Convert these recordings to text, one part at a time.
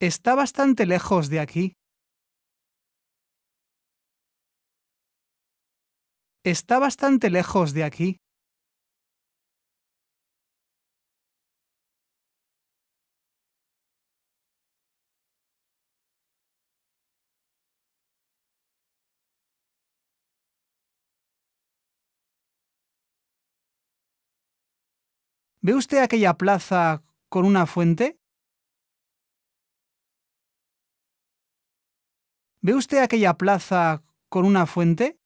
está bastante lejos de aquí. Está bastante lejos de aquí. ¿Ve usted aquella plaza con una fuente? ¿Ve usted aquella plaza con una fuente?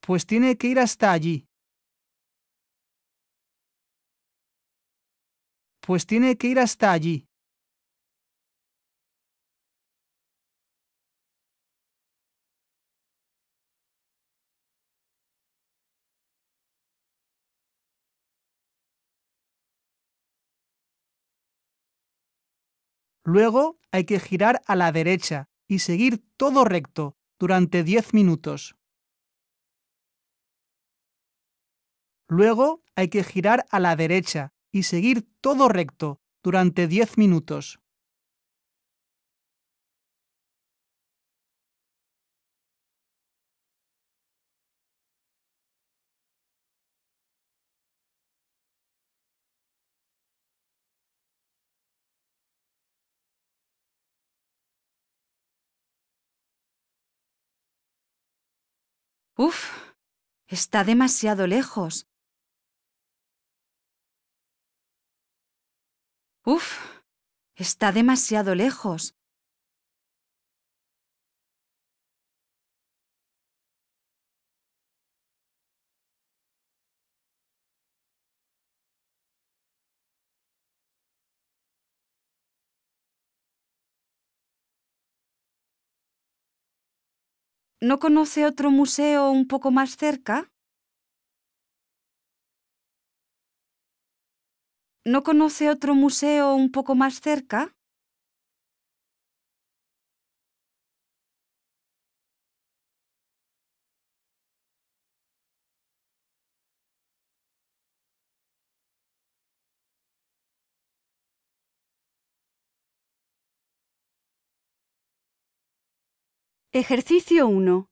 Pues tiene que ir hasta allí. Pues tiene que ir hasta allí. Luego hay que girar a la derecha y seguir todo recto durante 10 minutos. Luego hay que girar a la derecha y seguir todo recto durante 10 minutos. Uf, está demasiado lejos. Uf, está demasiado lejos. ¿No conoce otro museo un poco más cerca? ¿No conoce otro museo un poco más cerca? Ejercicio 1.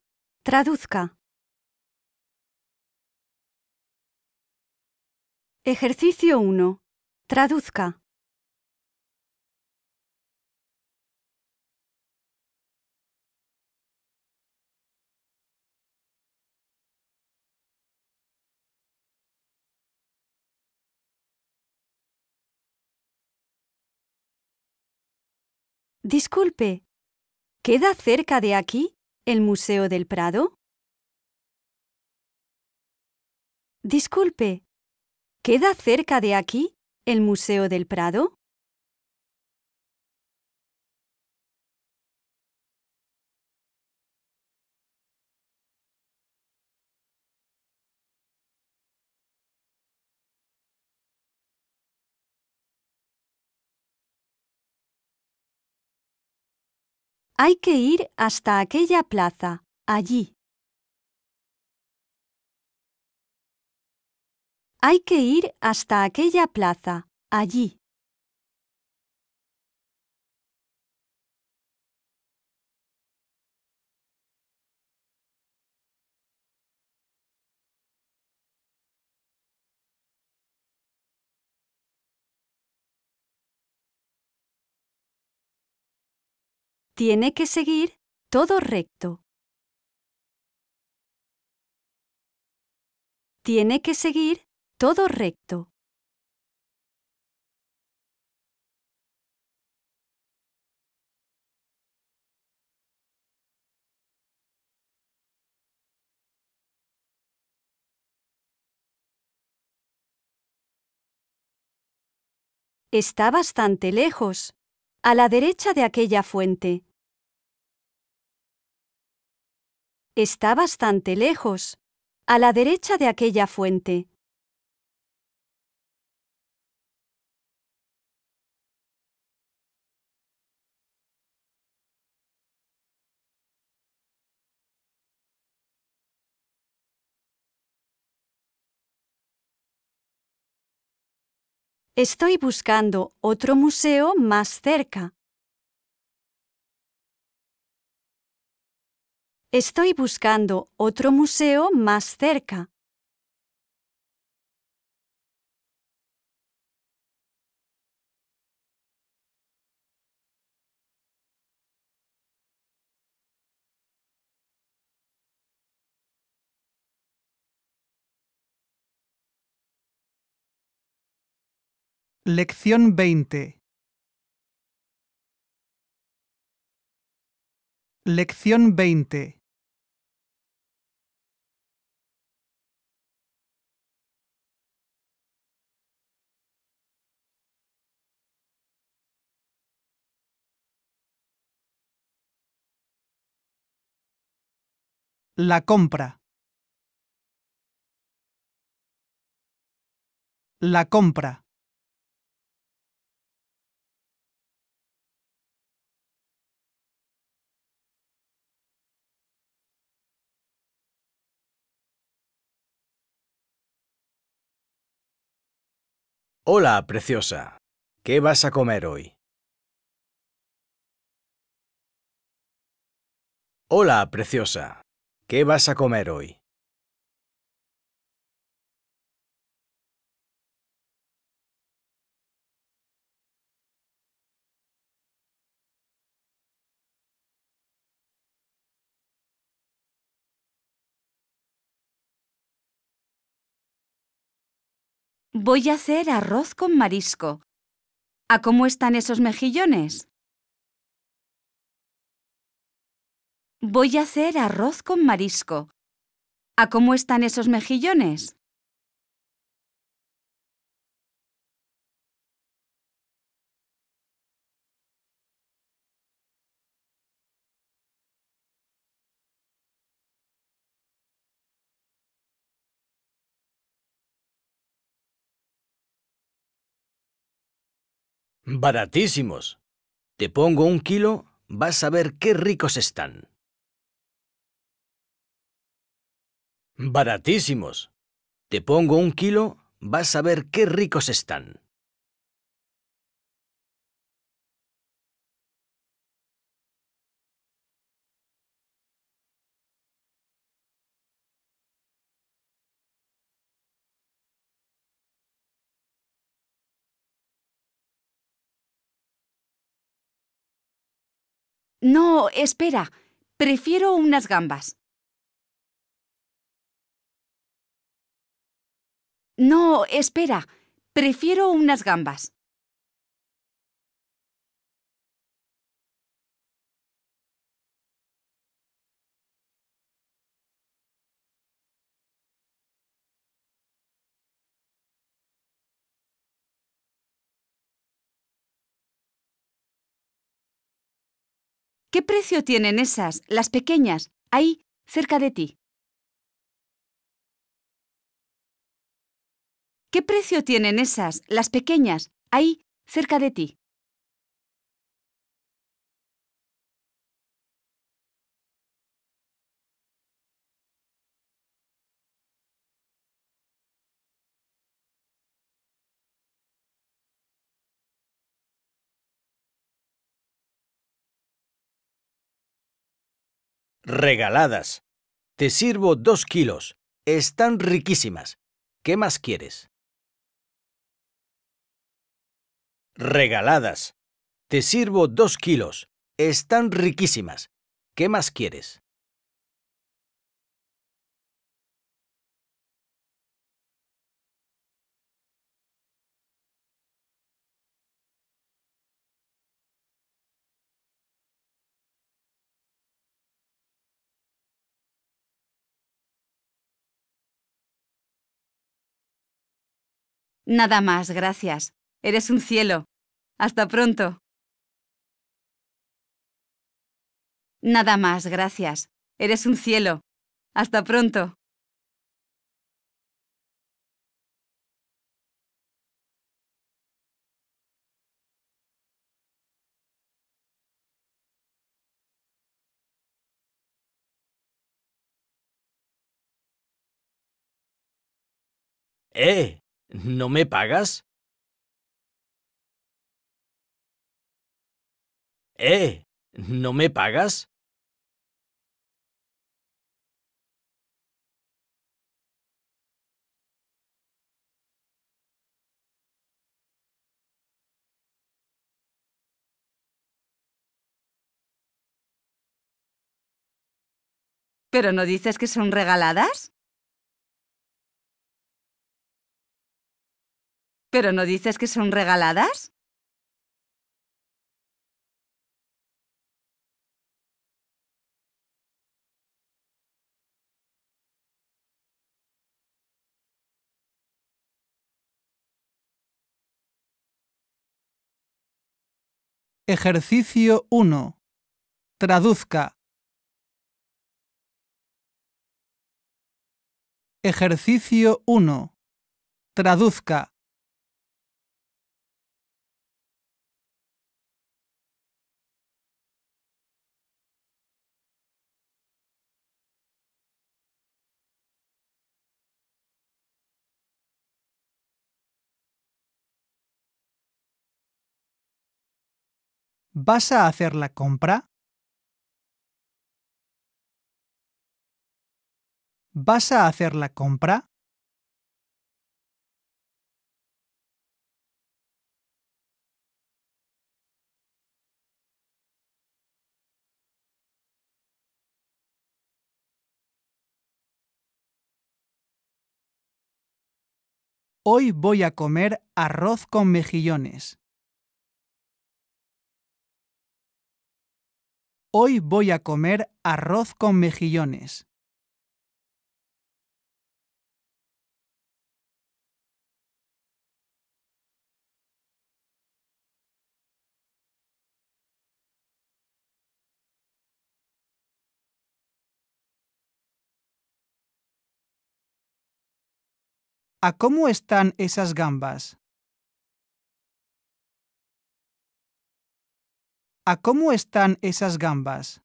Traduzca. Ejercicio 1. Traduzca. Disculpe, ¿Queda cerca de aquí el Museo del Prado? Disculpe, ¿queda cerca de aquí el Museo del Prado? Hay que ir hasta aquella plaza, allí. Hay que ir hasta aquella plaza, allí. tiene que seguir todo recto. Tiene que seguir todo recto. Está bastante lejos a la derecha de aquella fuente. Está bastante lejos, a la derecha de aquella fuente. Estoy buscando otro museo más cerca. Estoy buscando otro museo más cerca. Lección 20 Lección 20 La compra. La compra. Hola, preciosa. ¿Qué vas a comer hoy? Hola, preciosa. ¿Qué vas a comer hoy? Voy a hacer arroz con marisco. ¿A cómo están esos mejillones? Voy a hacer arroz con marisco. ¿A cómo están esos mejillones? Baratísimos. Te pongo un kilo, vas a ver qué ricos están. Baratísimos. Te pongo un kilo, vas a ver qué ricos están. No, espera. Prefiero unas gambas. No, espera. Prefiero unas gambas. ¿Qué precio tienen esas, las pequeñas, ahí, cerca de ti? ¿Qué precio tienen esas, las pequeñas, ahí, cerca de ti? regaladas. Te sirvo dos kilos. Están riquísimas. ¿Qué más quieres? Regaladas. Te sirvo dos kilos. Están riquísimas. ¿Qué más quieres? Nada más, gracias. Eres un cielo. Hasta pronto. Nada más, gracias. Eres un cielo. Hasta pronto. Eh, ¿No me pagas? ¡Eh! ¿No me pagas? ¿Pero no dices que son regaladas? ¿Pero no dices que son regaladas? Ejercicio 1. Traduzca. Ejercicio 1. Traduzca. ¿Vas a hacer la compra? ¿Vas a hacer la compra? Hoy voy a comer arroz con mejillones. Hoy voy a comer arroz con mejillones. ¿A cómo están esas gambas? ¿A cómo están esas gambas?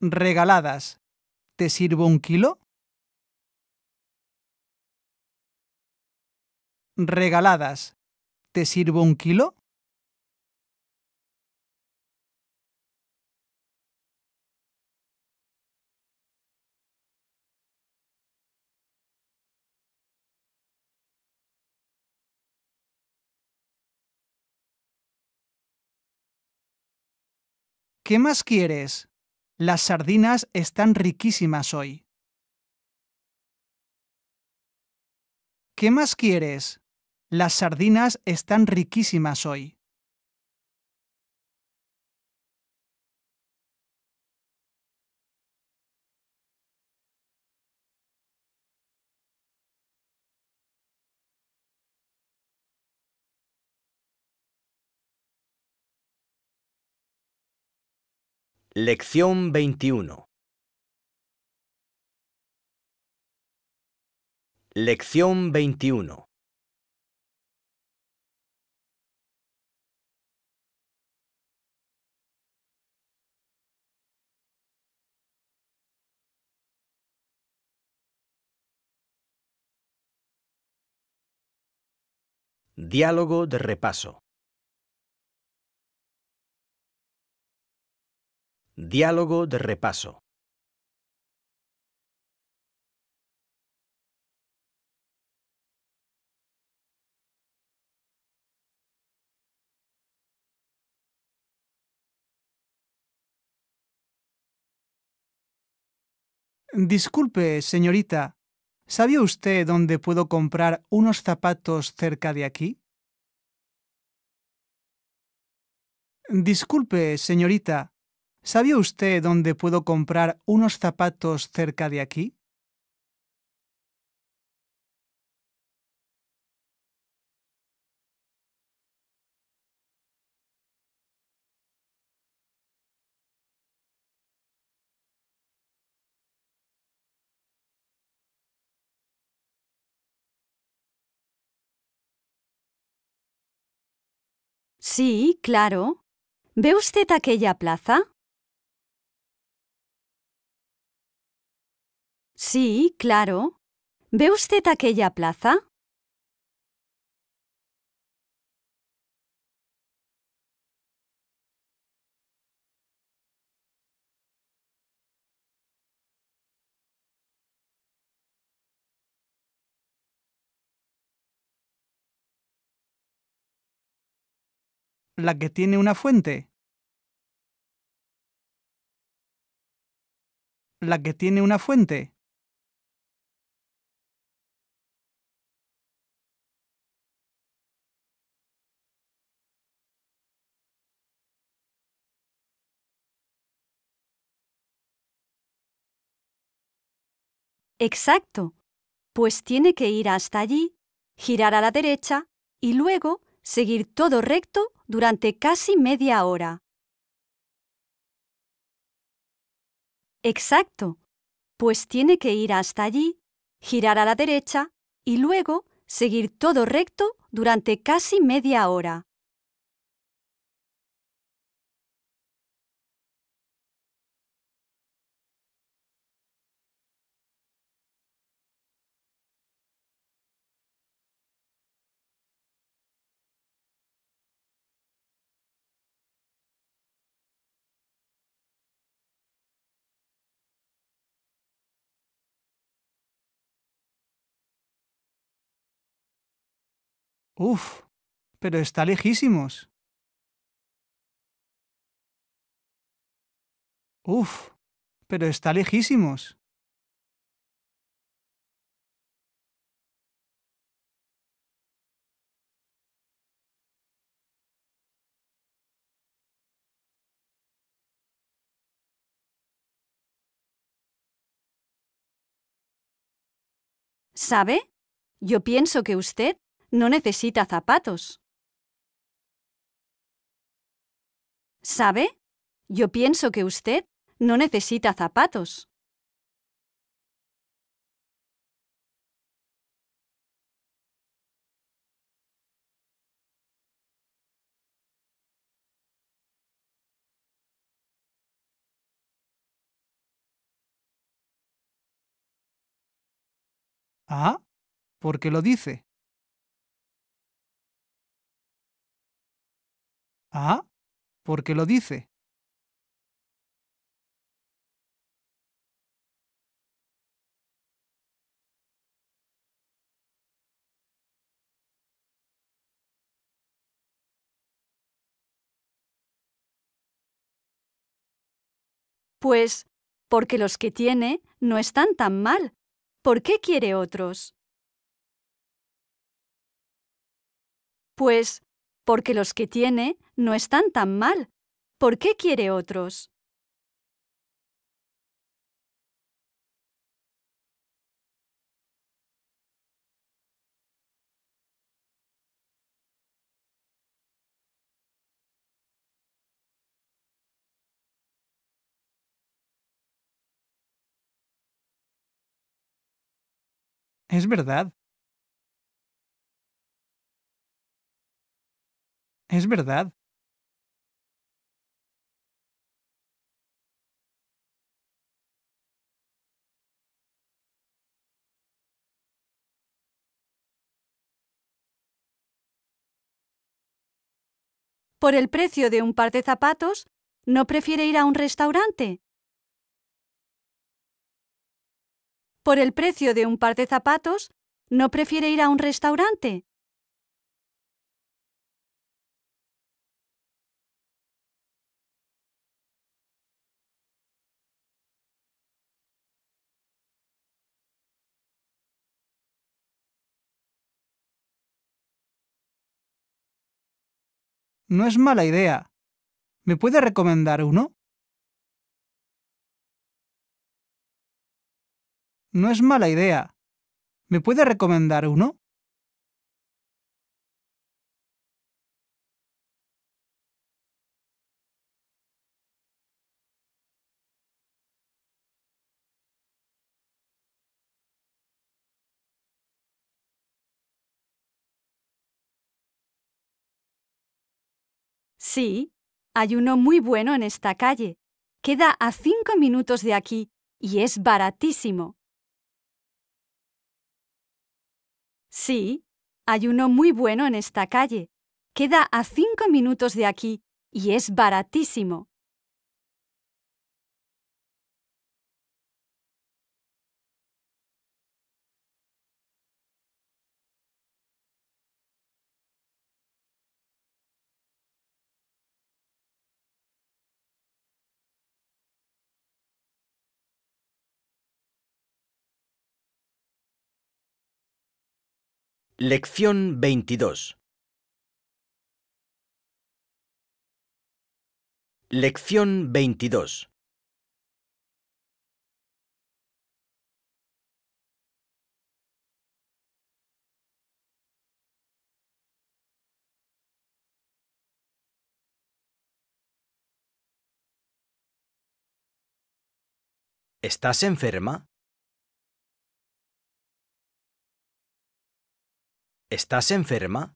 regaladas. ¿Te sirvo un kilo? Regaladas. ¿Te sirvo un kilo? ¿Qué más quieres? Las sardinas están riquísimas hoy. ¿Qué más quieres? Las sardinas están riquísimas hoy. Lección 21 Lección 21 Diálogo de repaso Diálogo de repaso. Disculpe, señorita, ¿sabía usted dónde puedo comprar unos zapatos cerca de aquí? Disculpe, señorita, ¿Sabe usted dónde puedo comprar unos zapatos cerca de aquí? Sí, claro. ¿Ve usted aquella plaza? Sí, claro. ¿Ve usted aquella plaza? la que tiene una fuente. La que tiene una fuente. Exacto, pues tiene que ir hasta allí, girar a la derecha y luego seguir todo recto durante casi media hora. Exacto, pues tiene que ir hasta allí, girar a la derecha y luego seguir todo recto durante casi media hora. Uf, pero está lejísimos. Uf, pero está lejísimos. ¿Sabe? Yo pienso que usted no necesita zapatos. ¿Sabe? Yo pienso que usted no necesita zapatos. Ah, porque lo dice. Ah, porque lo dice. Pues porque los que tiene no están tan mal. ¿Por qué quiere otros? Pues porque los que tiene no están tan mal. ¿Por qué quiere otros? Es verdad, Es verdad. Por el precio de un par de zapatos, ¿no prefiere ir a un restaurante? Por el precio de un par de zapatos, ¿no prefiere ir a un restaurante? No es mala idea. ¿Me puede recomendar uno? No es mala idea. ¿Me puede recomendar uno? Sí, hay uno muy bueno en esta calle. Queda a cinco minutos de aquí y es baratísimo. Sí, hay uno muy bueno en esta calle. Queda a cinco minutos de aquí y es baratísimo. Lección 22 Lección 22 ¿Estás enferma? ¿Estás enferma?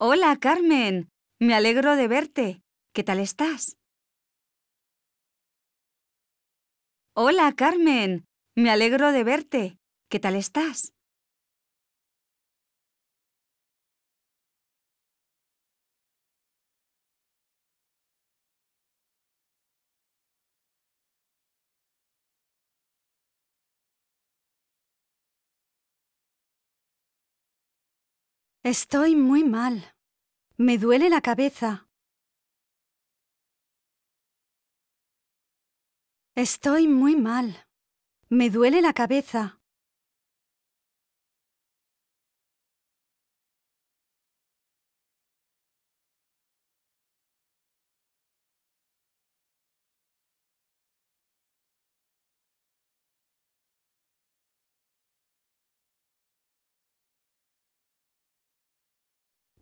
Hola, Carmen. Me alegro de verte. ¿Qué tal estás? Hola, Carmen. Me alegro de verte. ¿Qué tal estás? Estoy muy mal. Me duele la cabeza. Estoy muy mal. Me duele la cabeza.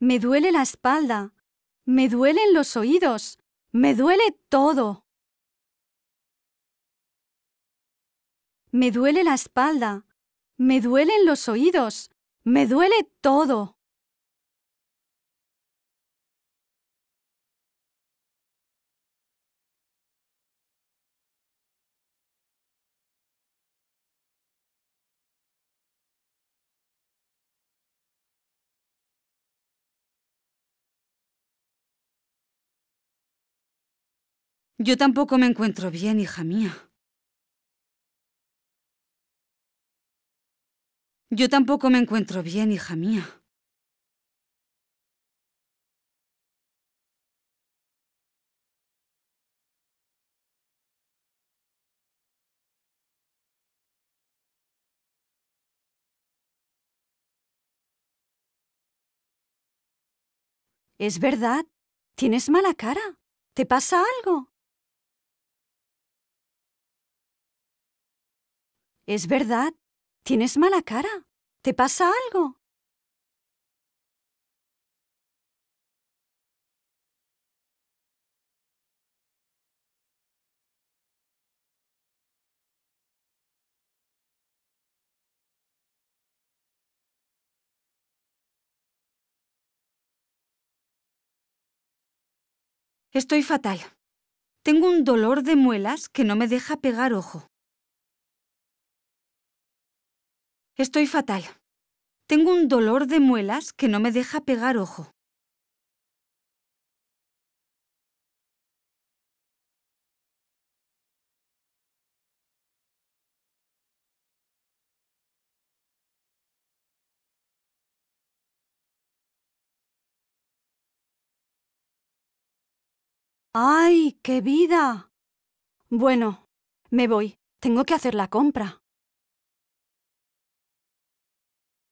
me duele la espalda, me duelen los oídos, me duele todo. Me duele la espalda, me duelen los oídos, me duele todo. Yo tampoco me encuentro bien, hija mía. Yo tampoco me encuentro bien, hija mía. ¿Es verdad? ¿Tienes mala cara? ¿Te pasa algo? Es verdad. Tienes mala cara. ¿Te pasa algo? Estoy fatal. Tengo un dolor de muelas que no me deja pegar ojo. Estoy fatal. Tengo un dolor de muelas que no me deja pegar ojo. ¡Ay, qué vida! Bueno, me voy. Tengo que hacer la compra.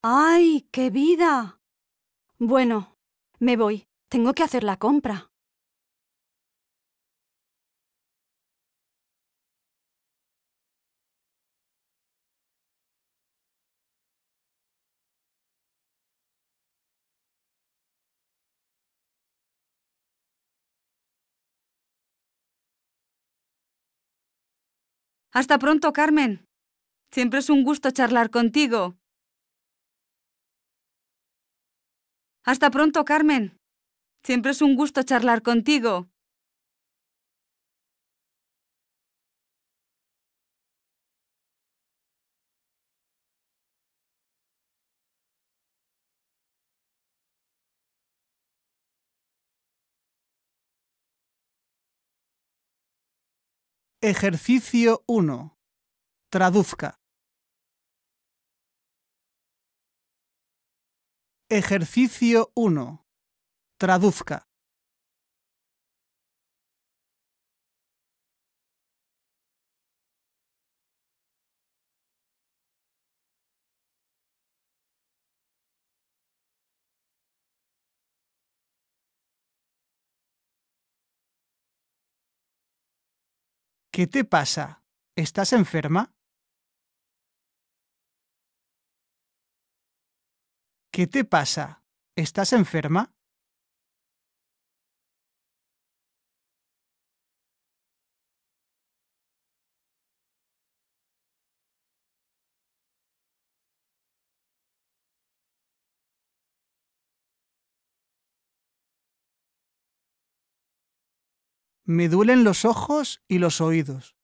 ¡Ay, qué vida! Bueno, me voy. Tengo que hacer la compra. Hasta pronto, Carmen. Siempre es un gusto charlar contigo. Hasta pronto, Carmen. Siempre es un gusto charlar contigo. Ejercicio 1. Traduzca. Ejercicio 1. Traduzca. ¿Qué te pasa? ¿Estás enferma? ¿Qué te pasa? ¿Estás enferma? Me duelen los ojos y los oídos.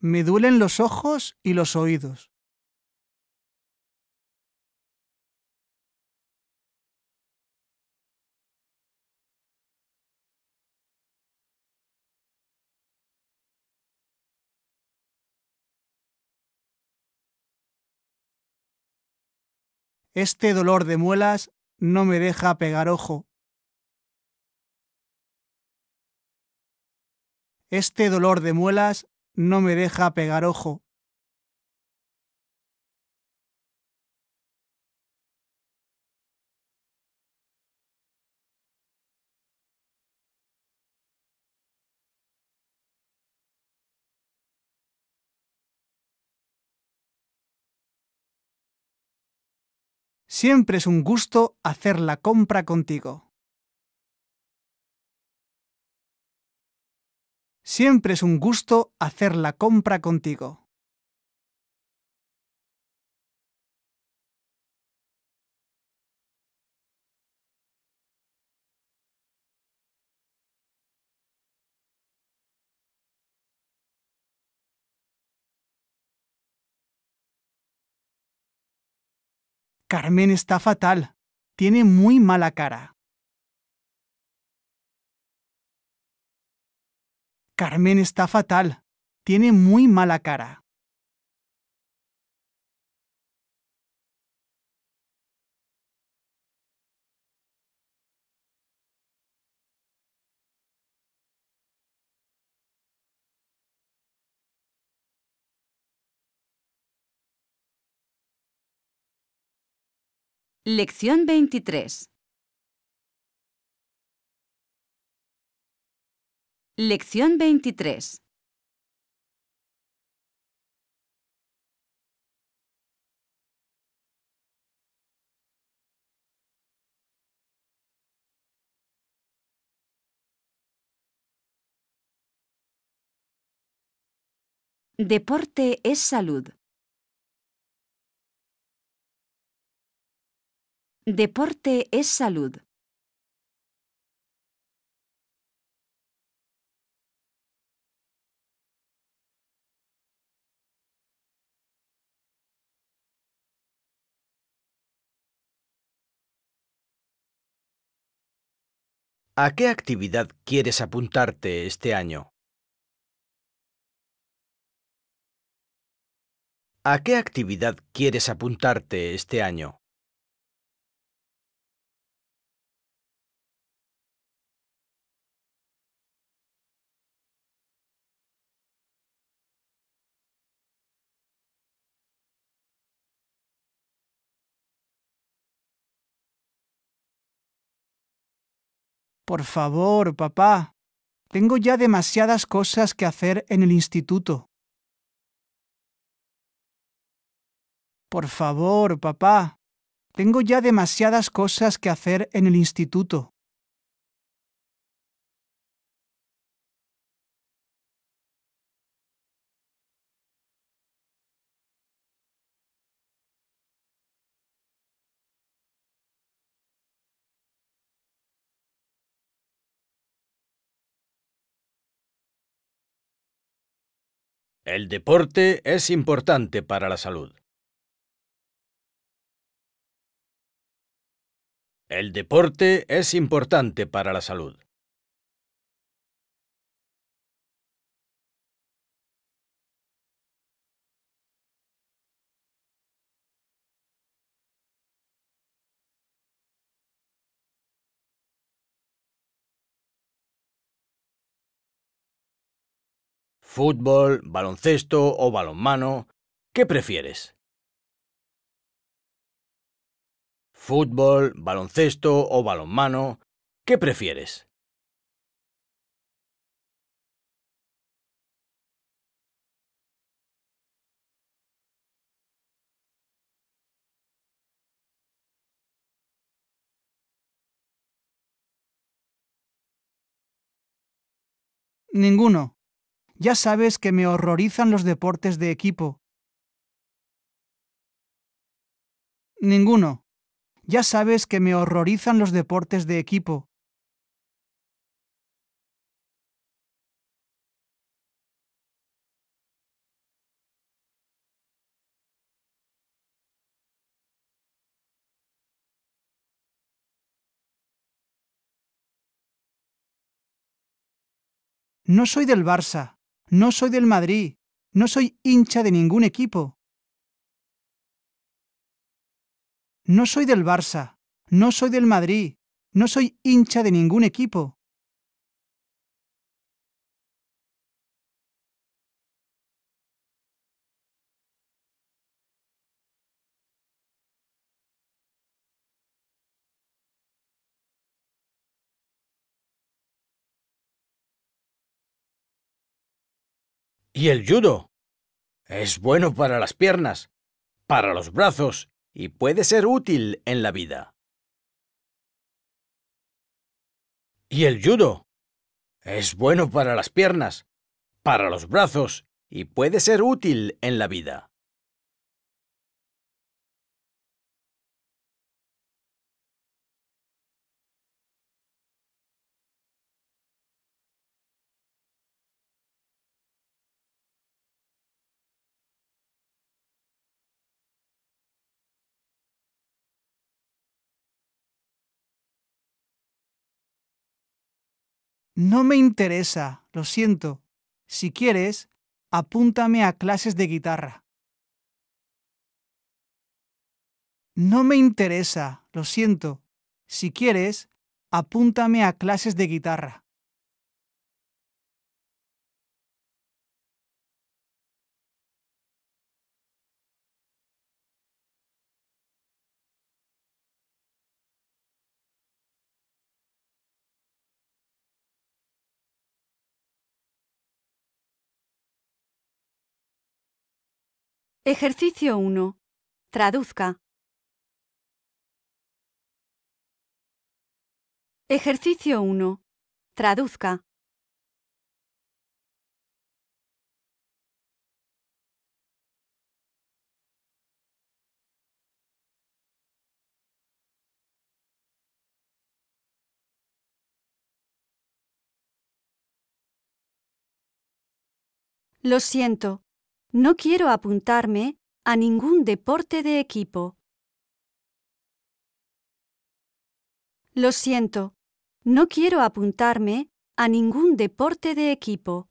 Me duelen los ojos y los oídos. Este dolor de muelas no me deja pegar ojo. Este dolor de muelas no me deja pegar ojo. Siempre es un gusto hacer la compra contigo. Siempre es un gusto hacer la compra contigo. Carmen está fatal. Tiene muy mala cara. Carmen está fatal. Tiene muy mala cara. Lección 23. Lección 23. Deporte es salud. Deporte es salud. ¿A qué actividad quieres apuntarte este año? ¿A qué actividad quieres apuntarte este año? Por favor, papá. Tengo ya demasiadas cosas que hacer en el instituto. Por favor, papá. Tengo ya demasiadas cosas que hacer en el instituto. El deporte es importante para la salud. El deporte es importante para la salud. ¿Fútbol, baloncesto o balonmano? ¿Qué prefieres? ¿Fútbol, baloncesto o balonmano? ¿Qué prefieres? Ninguno. Ya sabes que me horrorizan los deportes de equipo. Ninguno. Ya sabes que me horrorizan los deportes de equipo. No soy del Barça. No soy del Madrid, no soy hincha de ningún equipo. No soy del Barça, no soy del Madrid, no soy hincha de ningún equipo. y el judo. Es bueno para las piernas, para los brazos y puede ser útil en la vida. Y el judo. Es bueno para las piernas, para los brazos y puede ser útil en la vida. No me interesa, lo siento. Si quieres, apúntame a clases de guitarra. No me interesa, lo siento. Si quieres, apúntame a clases de guitarra. Ejercicio 1. Traduzca. Ejercicio 1. Traduzca. Lo siento. No quiero apuntarme a ningún deporte de equipo. Lo siento, no quiero apuntarme a ningún deporte de equipo.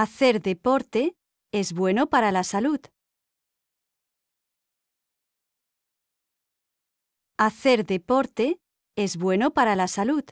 Hacer deporte es bueno para la salud. Hacer deporte es bueno para la salud.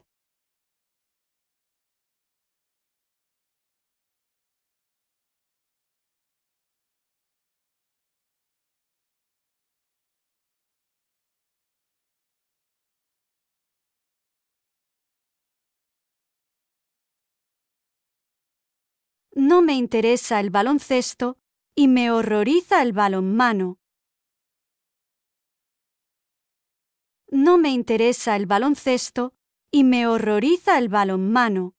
no me interesa el baloncesto y me horroriza el balonmano. No me interesa el baloncesto y me horroriza el balonmano.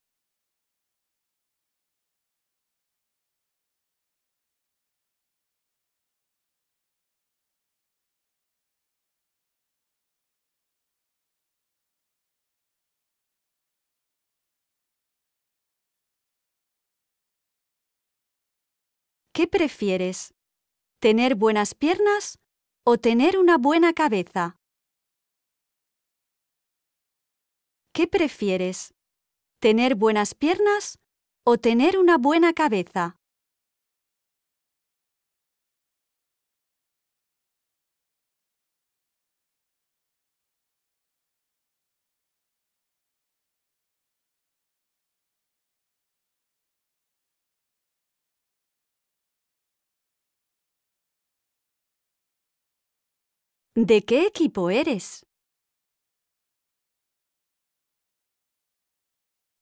¿Qué prefieres? ¿Tener buenas piernas o tener una buena cabeza? ¿Qué prefieres? ¿Tener buenas piernas o tener una buena cabeza? ¿De qué equipo eres?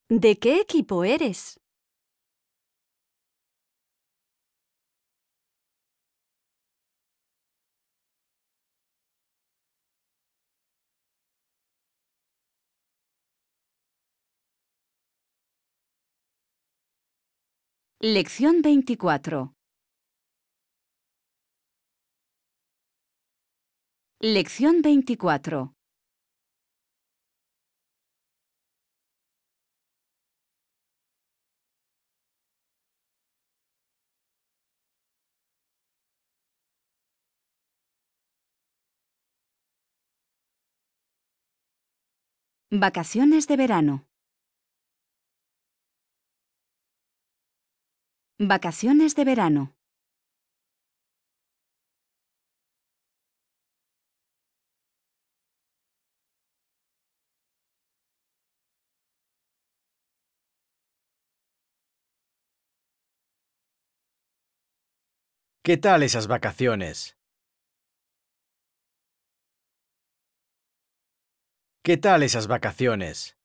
¿De qué equipo eres? Lección 24. Lección 24. Vacaciones de verano. Vacaciones de verano. ¿Qué tal esas vacaciones? ¿Qué tal esas vacaciones?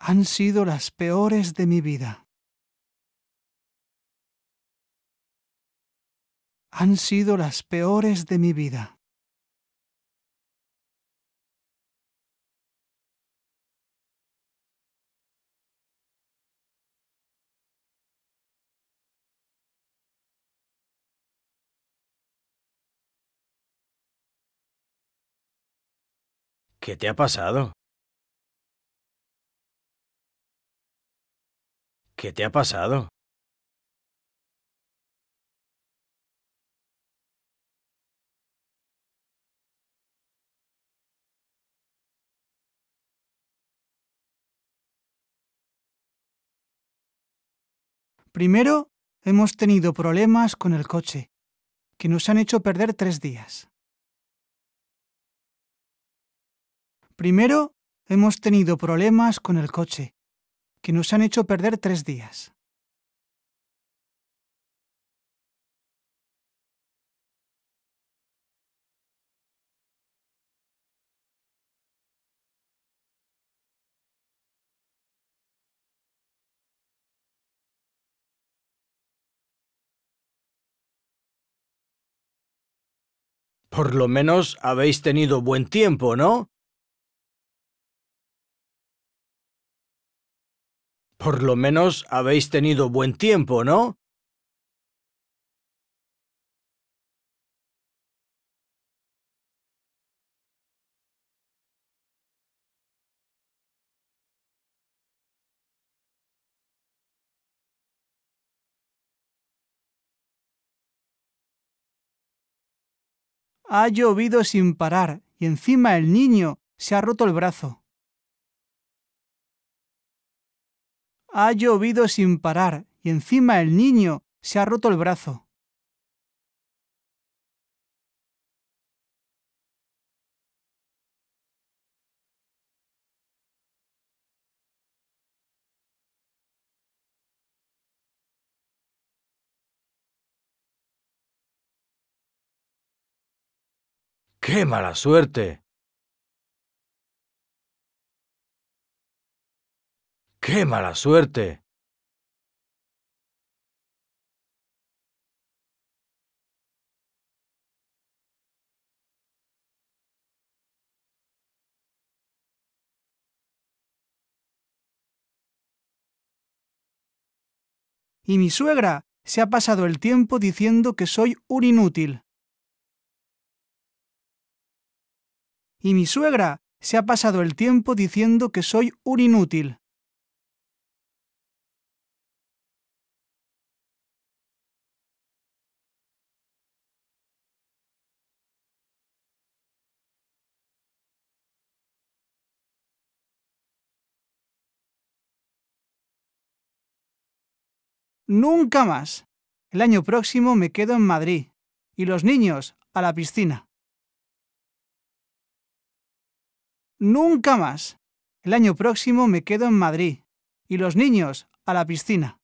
Han sido las peores de mi vida. han sido las peores de mi vida. ¿Qué te ha pasado? ¿Qué te ha pasado? Primero, hemos tenido problemas con el coche, que nos han hecho perder tres días. Primero, hemos tenido problemas con el coche, que nos han hecho perder tres días. Por lo menos habéis tenido buen tiempo, ¿no? Por lo menos habéis tenido buen tiempo, ¿no? Ha llovido sin parar y encima el niño se ha roto el brazo. Ha llovido sin parar y encima el niño se ha roto el brazo. ¡Qué mala suerte! ¡Qué mala suerte! Y mi suegra se ha pasado el tiempo diciendo que soy un inútil. y mi suegra se ha pasado el tiempo diciendo que soy un inútil. Nunca más. El año próximo me quedo en Madrid y los niños a la piscina. Nunca más. El año próximo me quedo en Madrid. Y los niños, a la piscina.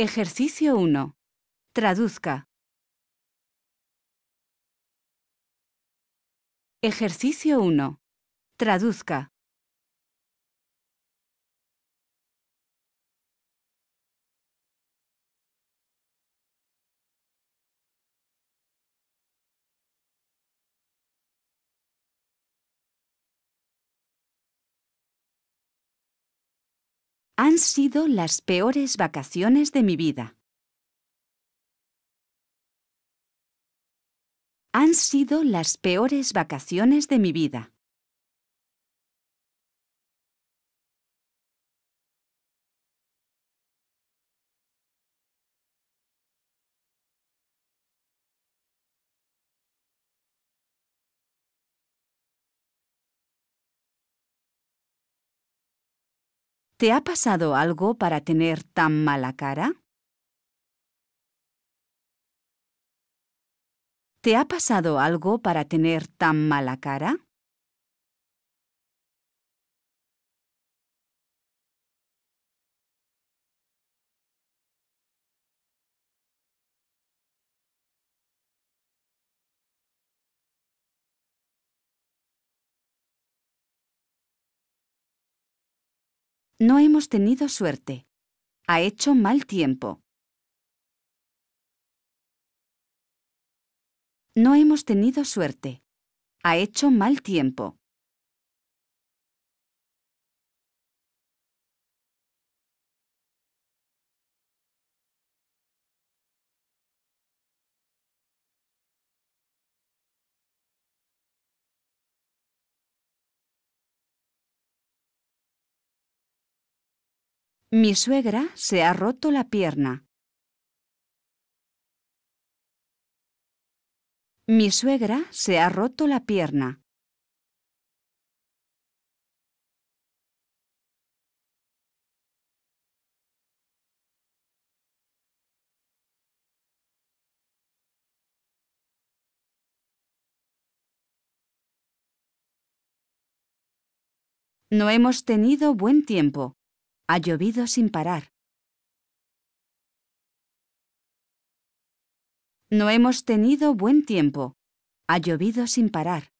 Ejercicio 1. Traduzca. Ejercicio 1. Traduzca. Han sido las peores vacaciones de mi vida. Han sido las peores vacaciones de mi vida. ¿Te ha pasado algo para tener tan mala cara? ¿Te ha pasado algo para tener tan mala cara? No hemos tenido suerte. Ha hecho mal tiempo. No hemos tenido suerte. Ha hecho mal tiempo. Mi suegra se ha roto la pierna. Mi suegra se ha roto la pierna. No hemos tenido buen tiempo. Ha llovido sin parar. No hemos tenido buen tiempo. Ha llovido sin parar.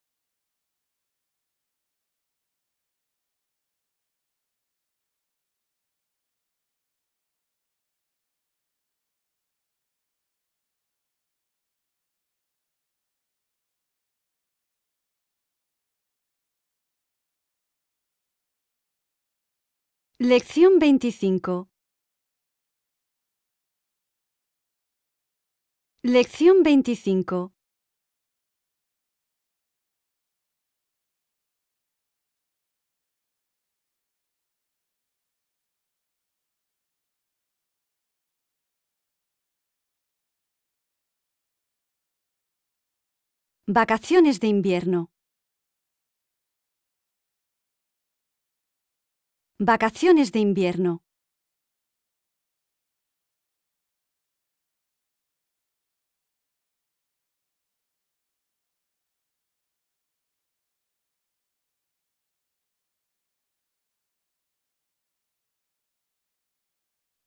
Lección 25. Lección 25. Vacaciones de invierno. Vacaciones de invierno.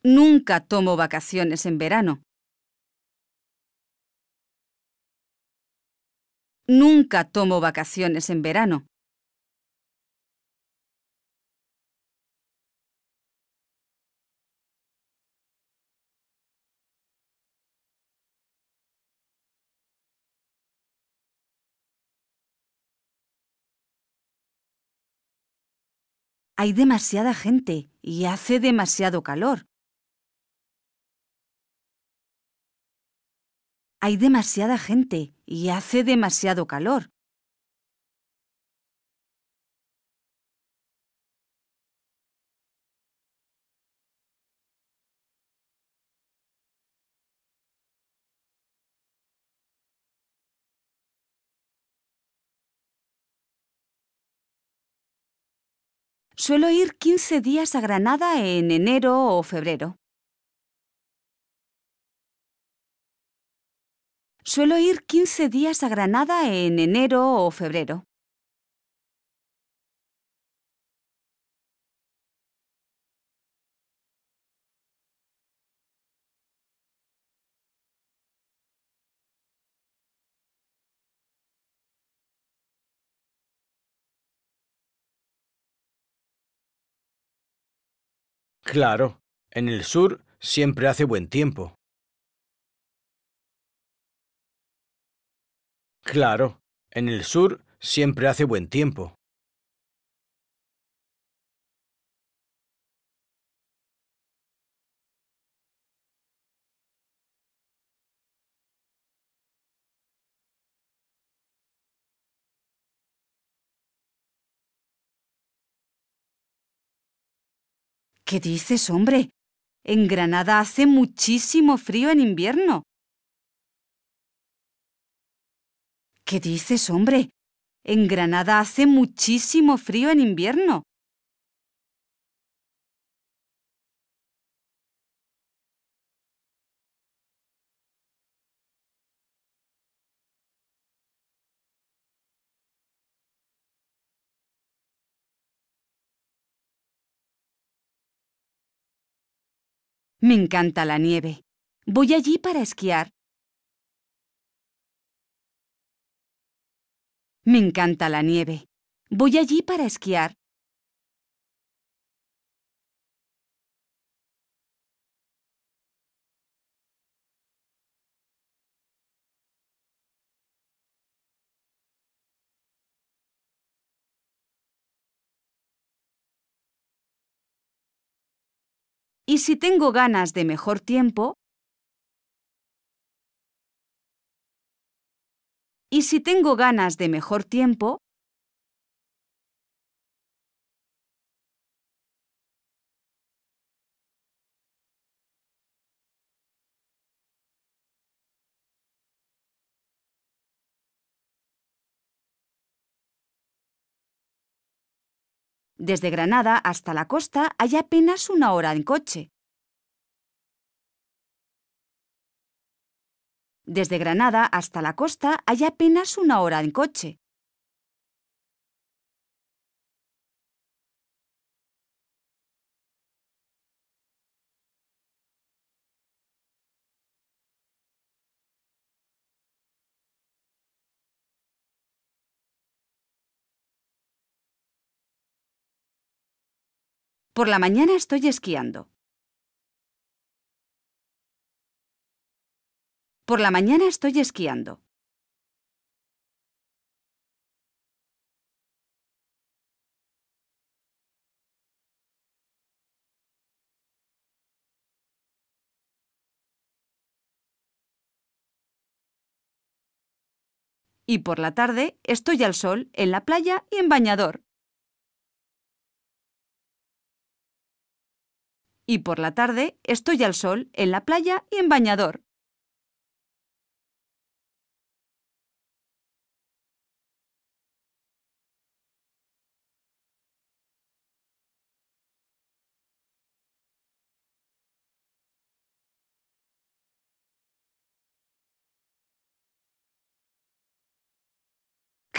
Nunca tomo vacaciones en verano. Nunca tomo vacaciones en verano. Hay demasiada gente y hace demasiado calor. Hay demasiada gente y hace demasiado calor. Suelo ir 15 días a Granada en enero o febrero. Suelo ir 15 días a Granada en enero o febrero. Claro, en el sur siempre hace buen tiempo. Claro, en el sur siempre hace buen tiempo. ¿Qué dices, hombre? En Granada hace muchísimo frío en invierno. ¿Qué dices, hombre? En Granada hace muchísimo frío en invierno. Me encanta la nieve. Voy allí para esquiar Me encanta la nieve. Voy allí para esquiar. Y si tengo ganas de mejor tiempo, Y si tengo ganas de mejor tiempo, Desde Granada hasta la costa hay apenas una hora en coche. Desde Granada hasta la costa hay apenas una hora en coche. Por la mañana estoy esquiando. Por la mañana estoy esquiando. Y por la tarde estoy al sol, en la playa y en bañador. Y por la tarde estoy al sol, en la playa y en bañador.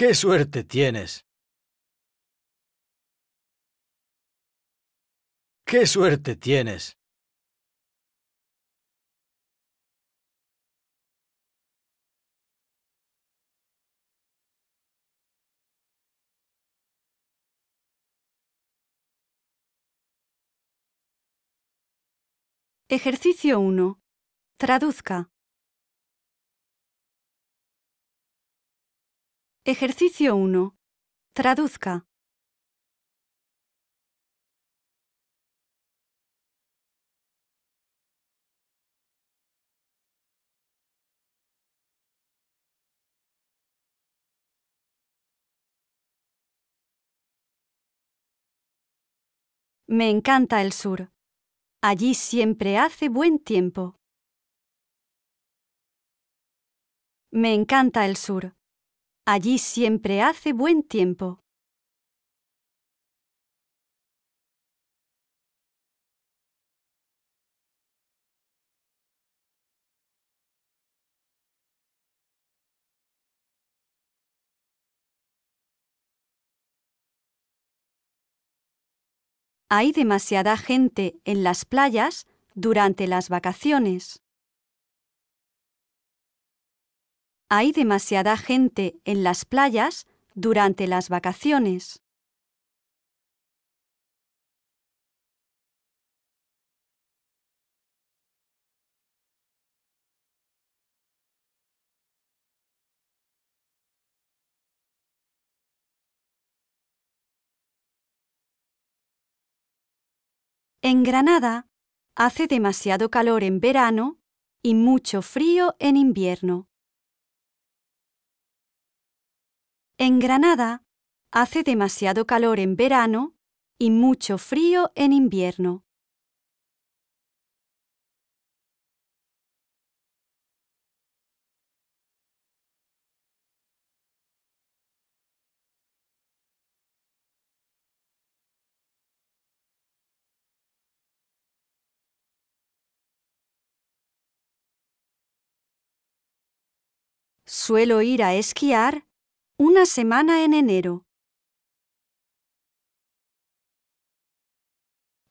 ¡Qué suerte tienes! ¡Qué suerte tienes! Ejercicio 1. Traduzca. Ejercicio 1. Traduzca. Me encanta el sur. Allí siempre hace buen tiempo. Me encanta el sur. Allí siempre hace buen tiempo. hay demasiada gente en las playas durante las vacaciones. hay demasiada gente en las playas durante las vacaciones. En Granada hace demasiado calor en verano y mucho frío en invierno. En Granada hace demasiado calor en verano y mucho frío en invierno. Suelo ir a esquiar una semana en enero.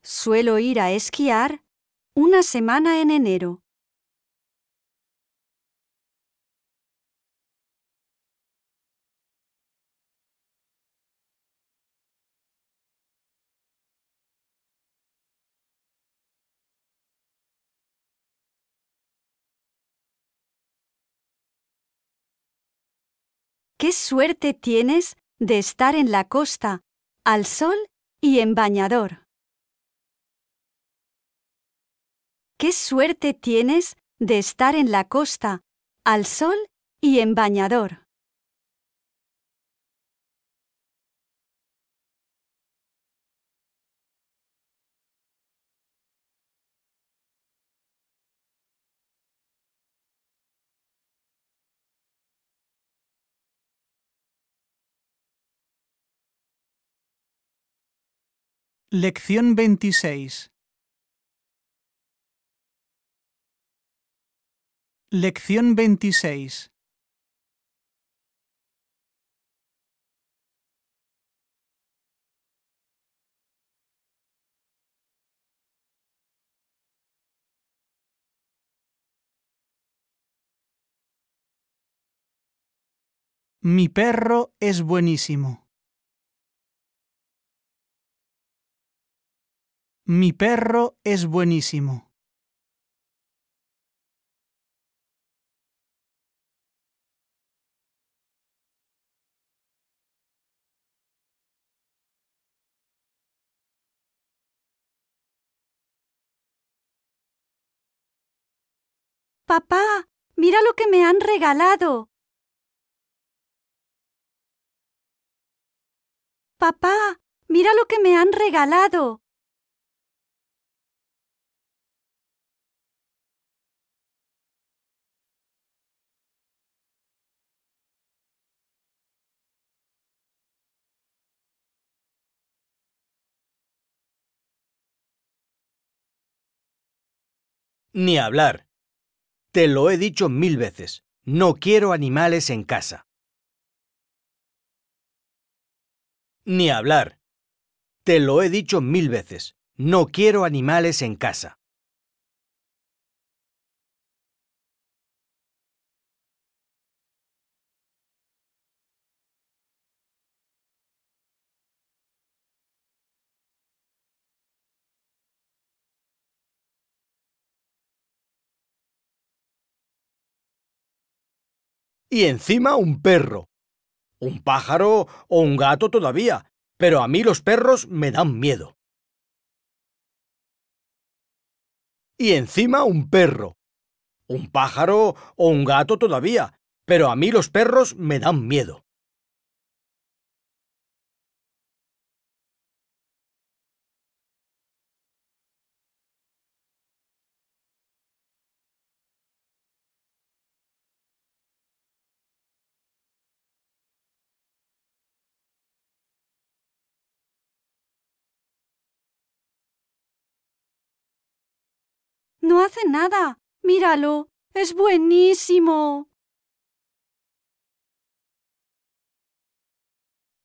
Suelo ir a esquiar una semana en enero. qué suerte tienes de estar en la costa, al sol y en bañador. Qué suerte tienes de estar en la costa, al sol y en bañador. Lección 26 Lección 26 Mi perro es buenísimo. Mi perro es buenísimo. Papá, mira lo que me han regalado. Papá, mira lo que me han regalado. Ni hablar. Te lo he dicho mil veces. No quiero animales en casa. Ni hablar. Te lo he dicho mil veces. No quiero animales en casa. y encima un perro. Un pájaro o un gato todavía, pero a mí los perros me dan miedo. Y encima un perro. Un pájaro o un gato todavía, pero a mí los perros me dan miedo. No hace nada. Míralo. Es buenísimo.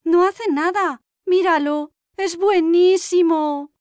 No hace nada. Míralo. Es buenísimo.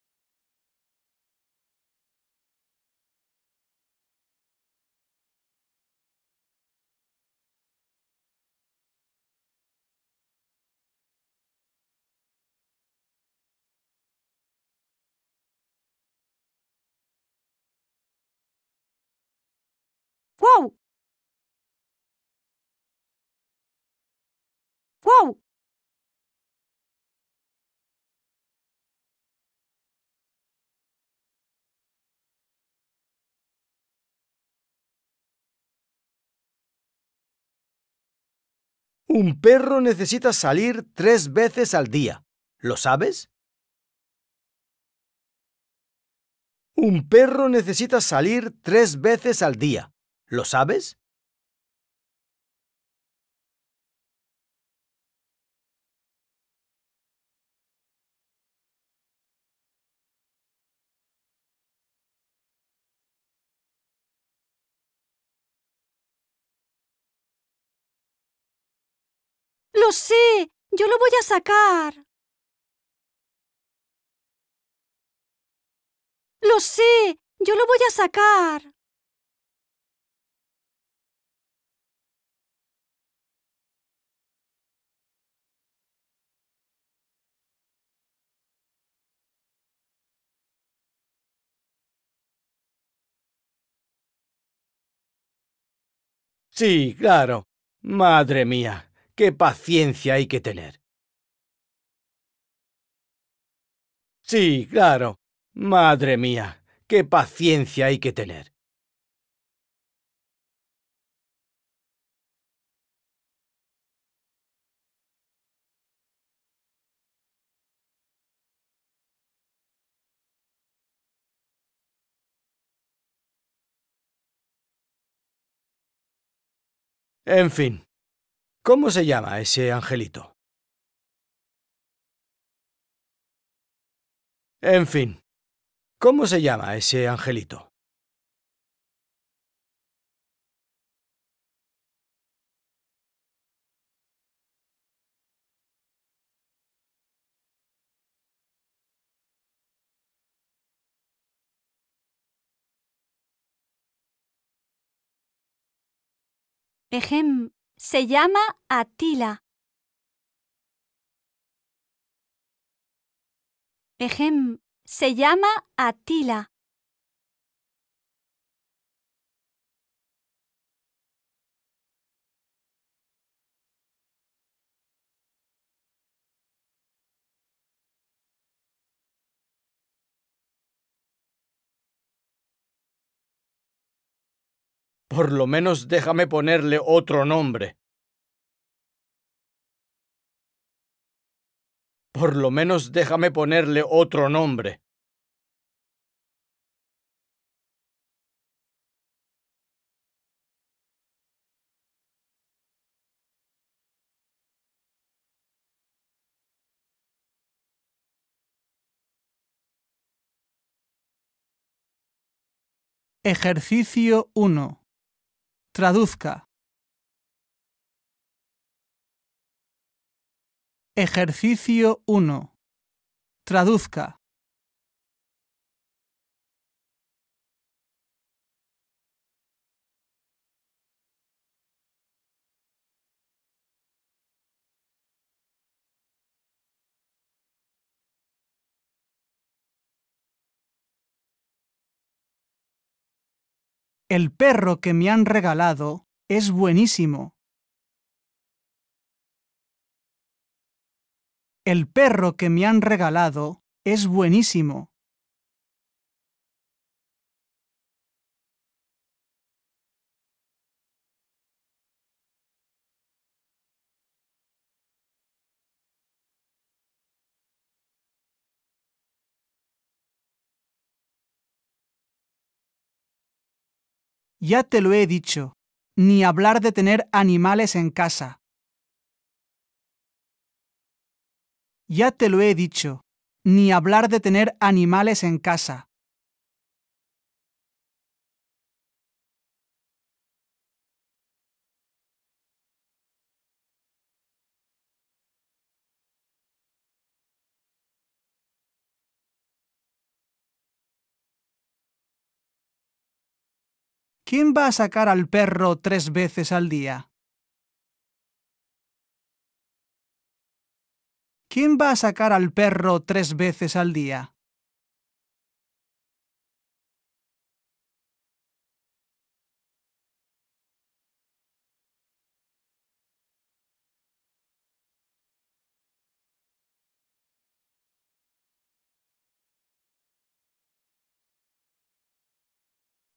Un perro necesita salir tres veces al día. ¿Lo sabes? Un perro necesita salir tres veces al día. ¿Lo sabes? sé, yo lo voy a sacar. Lo sé, yo lo voy a sacar. Sí, claro. Madre mía, qué paciencia hay que tener. Sí, claro. Madre mía, qué paciencia hay que tener. En fin, ¿Cómo se llama ese angelito? En fin, ¿cómo se llama ese angelito? Se llama Atila. Ejem, se llama Atila. Por lo menos déjame ponerle otro nombre. Por lo menos déjame ponerle otro nombre. Ejercicio 1. Traduzca. Ejercicio 1. Traduzca. El perro que me han regalado es buenísimo. El perro que me han regalado es buenísimo. Ya te lo he dicho, ni hablar de tener animales en casa. Ya te lo he dicho, ni hablar de tener animales en casa. ¿Quién va a sacar al perro tres veces al día? ¿Quién va a sacar al perro tres veces al día?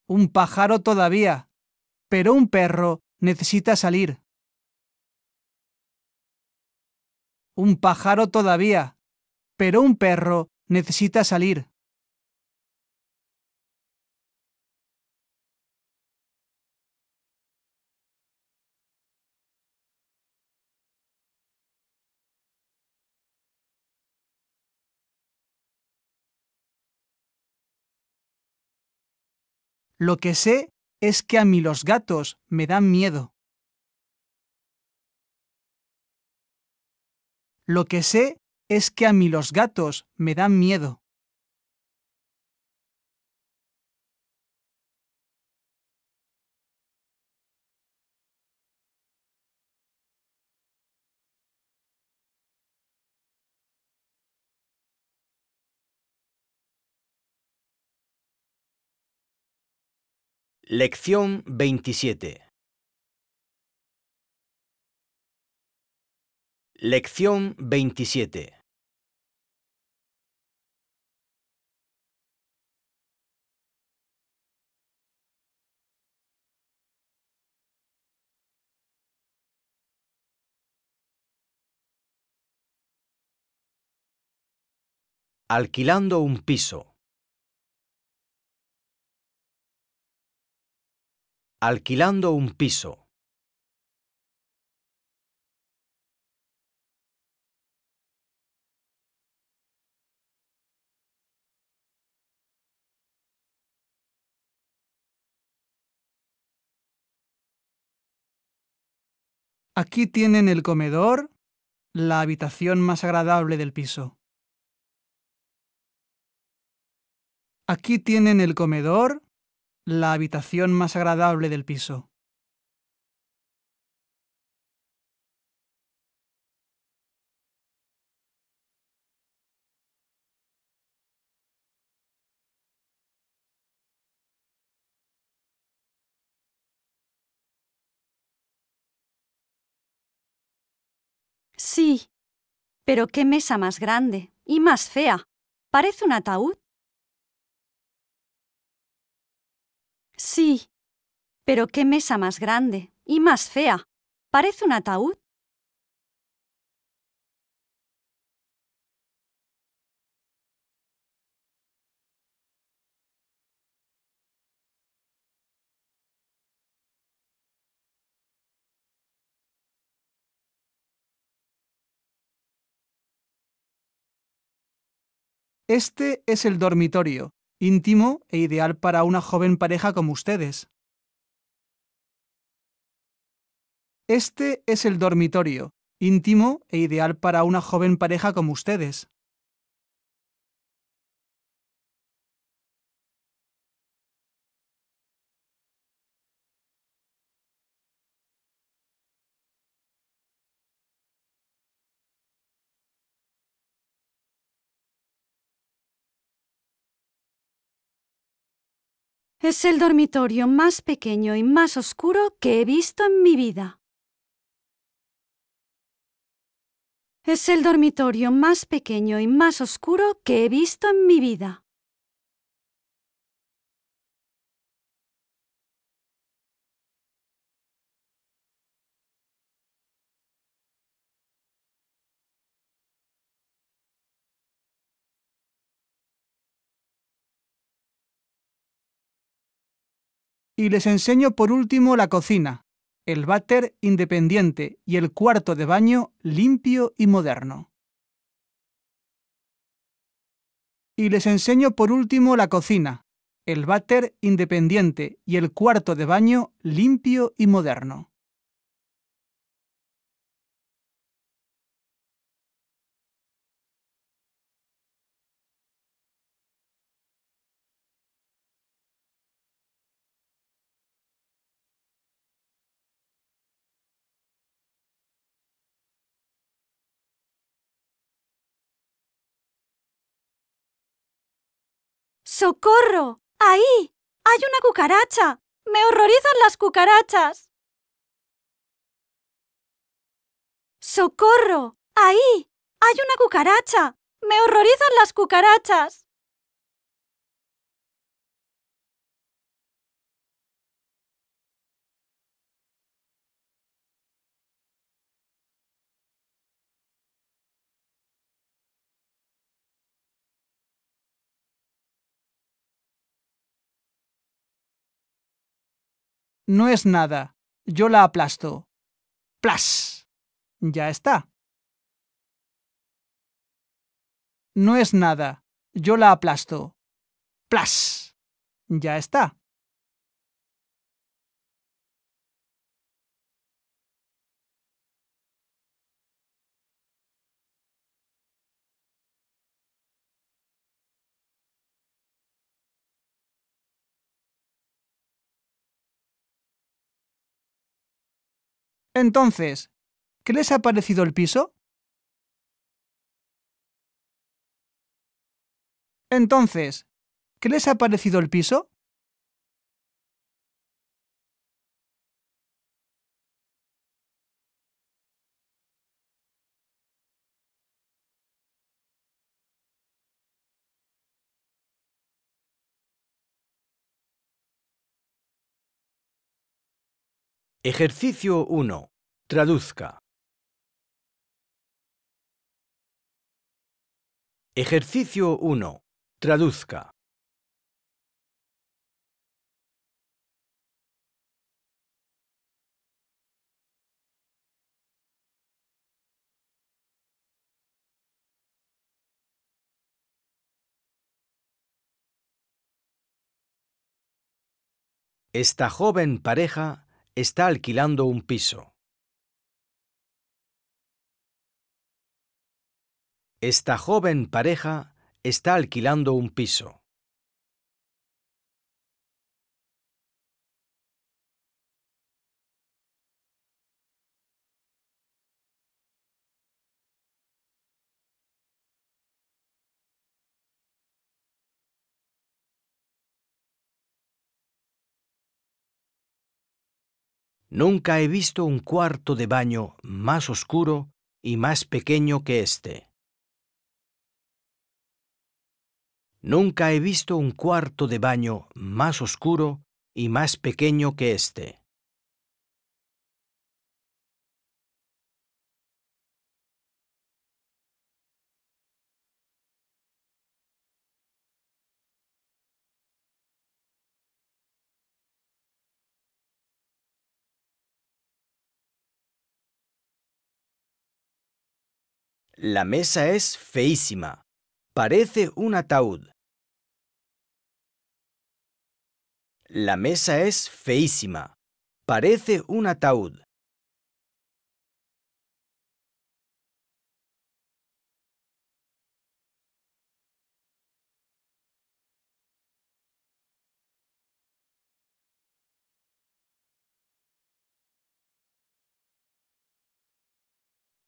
un pájaro todavía, pero un perro necesita salir. Un pájaro todavía, pero un perro necesita salir. Lo que sé es que a mí los gatos me dan miedo. Lo que sé es que a mí los gatos me dan miedo. Lección 27 Lección 27 Alquilando un piso Alquilando un piso. Aquí tienen el comedor, la habitación más agradable del piso. Aquí tienen el comedor, la habitación más agradable del piso. Sí, pero qué mesa más grande y más fea. Parece un ataúd. Sí. Pero qué mesa más grande y más fea. Parece un ataúd. Este es el dormitorio íntimo e ideal para una joven pareja como ustedes. Este es el dormitorio, íntimo e ideal para una joven pareja como ustedes. Es el dormitorio más pequeño y más oscuro que he visto en mi vida. Es el dormitorio más pequeño y más oscuro que he visto en mi vida. Y les enseño por último la cocina, el váter independiente y el cuarto de baño limpio y moderno. Y les enseño por último la cocina, el váter independiente y el cuarto de baño limpio y moderno. ¡Socorro! ¡Ahí! ¡Hay una cucaracha! ¡Me horrorizan las cucarachas! ¡Socorro! ¡Ahí! ¡Hay una cucaracha! ¡Me horrorizan las cucarachas! No es nada. Yo la aplasto. ¡Plas! Ya está. No es nada. Yo la aplasto. ¡Plas! Ya está. Entonces, ¿qué les ha parecido el piso? Entonces, ¿qué les ha parecido el piso? Ejercicio 1. Traduzca. Ejercicio 1. Traduzca. Esta joven pareja está alquilando un piso. Esta joven pareja está alquilando un piso. Nunca he visto un cuarto de baño más oscuro y más pequeño que este. Nunca he visto un cuarto de baño más oscuro y más pequeño que este. La mesa es feísima. Parece un ataúd. La mesa es feísima. Parece un ataúd.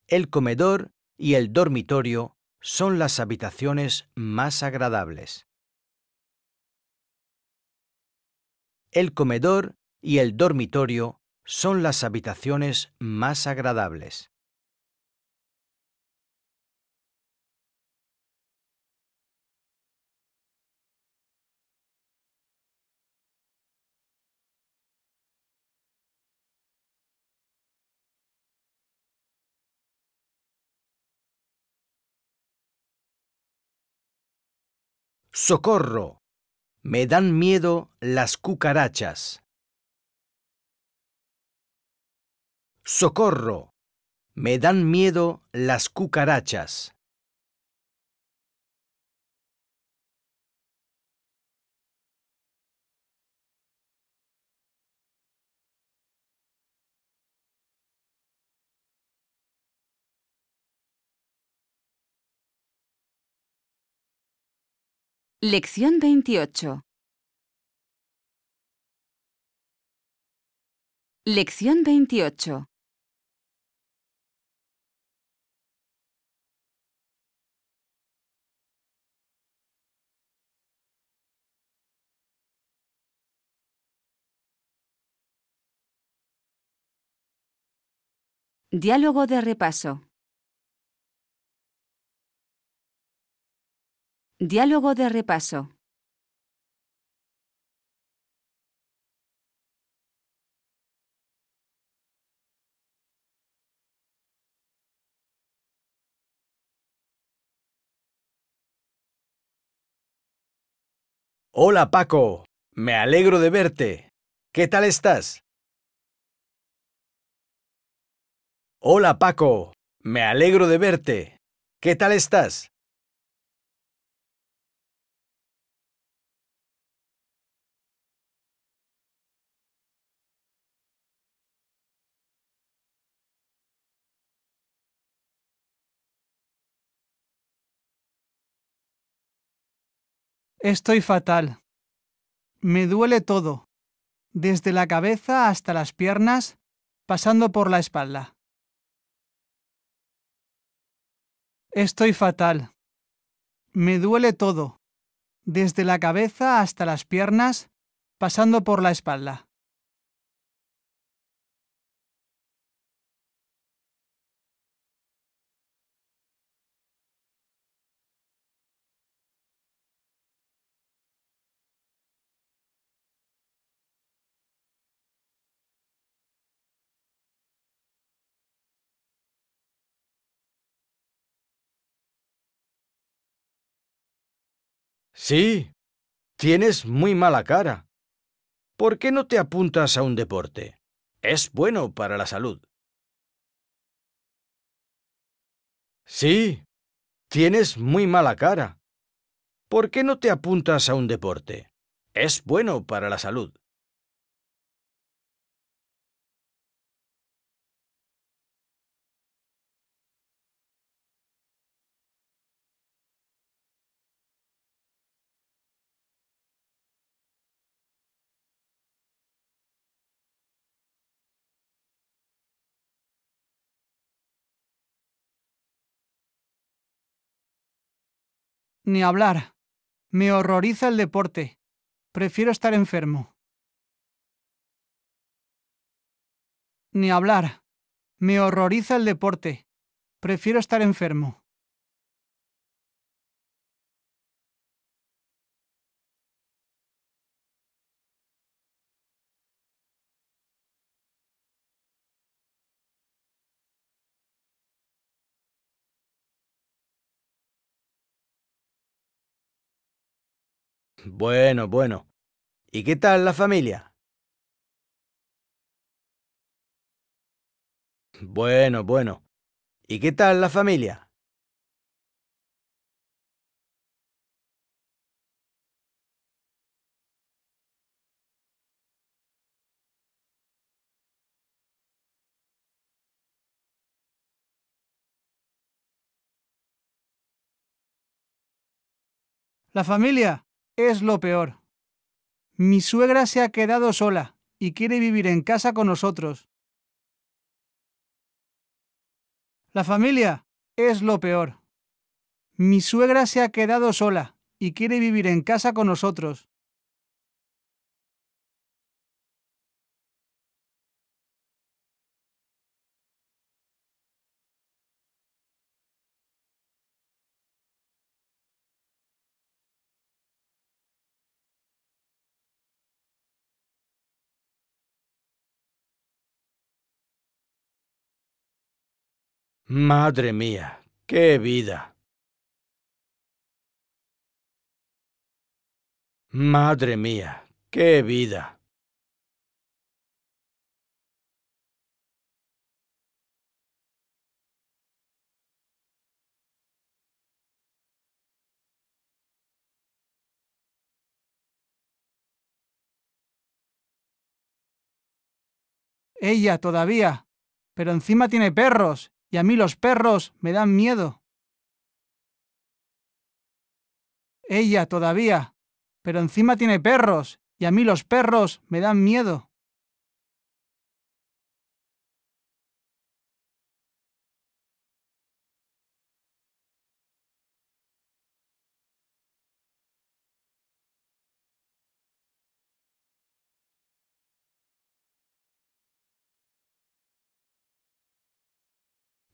El comedor y el dormitorio son las habitaciones más agradables. El comedor y el dormitorio son las habitaciones más agradables. Socorro. Me dan miedo las cucarachas. Socorro. Me dan miedo las cucarachas. Lección 28. Lección 28. Diálogo de repaso. Diálogo de repaso. Hola Paco, me alegro de verte. ¿Qué tal estás? Hola Paco, me alegro de verte. ¿Qué tal estás? Estoy fatal. Me duele todo, desde la cabeza hasta las piernas, pasando por la espalda. Estoy fatal. Me duele todo, desde la cabeza hasta las piernas, pasando por la espalda. Sí, tienes muy mala cara. ¿Por qué no te apuntas a un deporte? Es bueno para la salud. Sí, tienes muy mala cara. ¿Por qué no te apuntas a un deporte? Es bueno para la salud. Ni hablar. Me horroriza el deporte. Prefiero estar enfermo. Ni hablar. Me horroriza el deporte. Prefiero estar enfermo. Bueno, bueno. ¿Y qué tal la familia? Bueno, bueno. ¿Y qué tal la familia? La familia es lo peor. Mi suegra se ha quedado sola y quiere vivir en casa con nosotros. La familia es lo peor. Mi suegra se ha quedado sola y quiere vivir en casa con nosotros. Madre mía, qué vida. Madre mía, qué vida. Ella todavía. Pero encima tiene perros. Y a mí los perros me dan miedo. Ella todavía, pero encima tiene perros, y a mí los perros me dan miedo.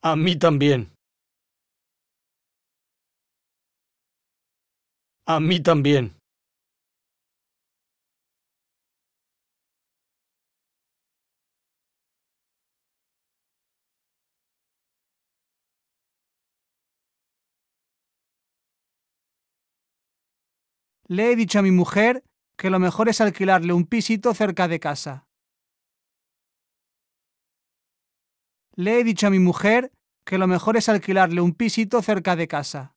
A mí también. A mí también. Le he dicho a mi mujer que lo mejor es alquilarle un pisito cerca de casa. Le he dicho a mi mujer que lo mejor es alquilarle un pisito cerca de casa.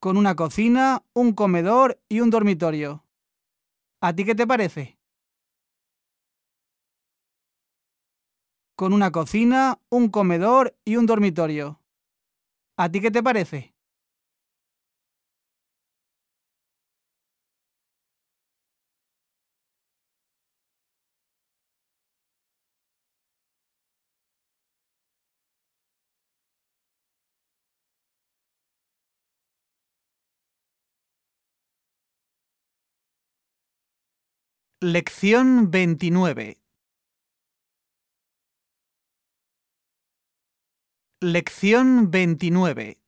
con una cocina, un comedor y un dormitorio. ¿A ti qué te parece? con una cocina, un comedor y un dormitorio. ¿A ti qué te parece? Lección 29. Lección 29.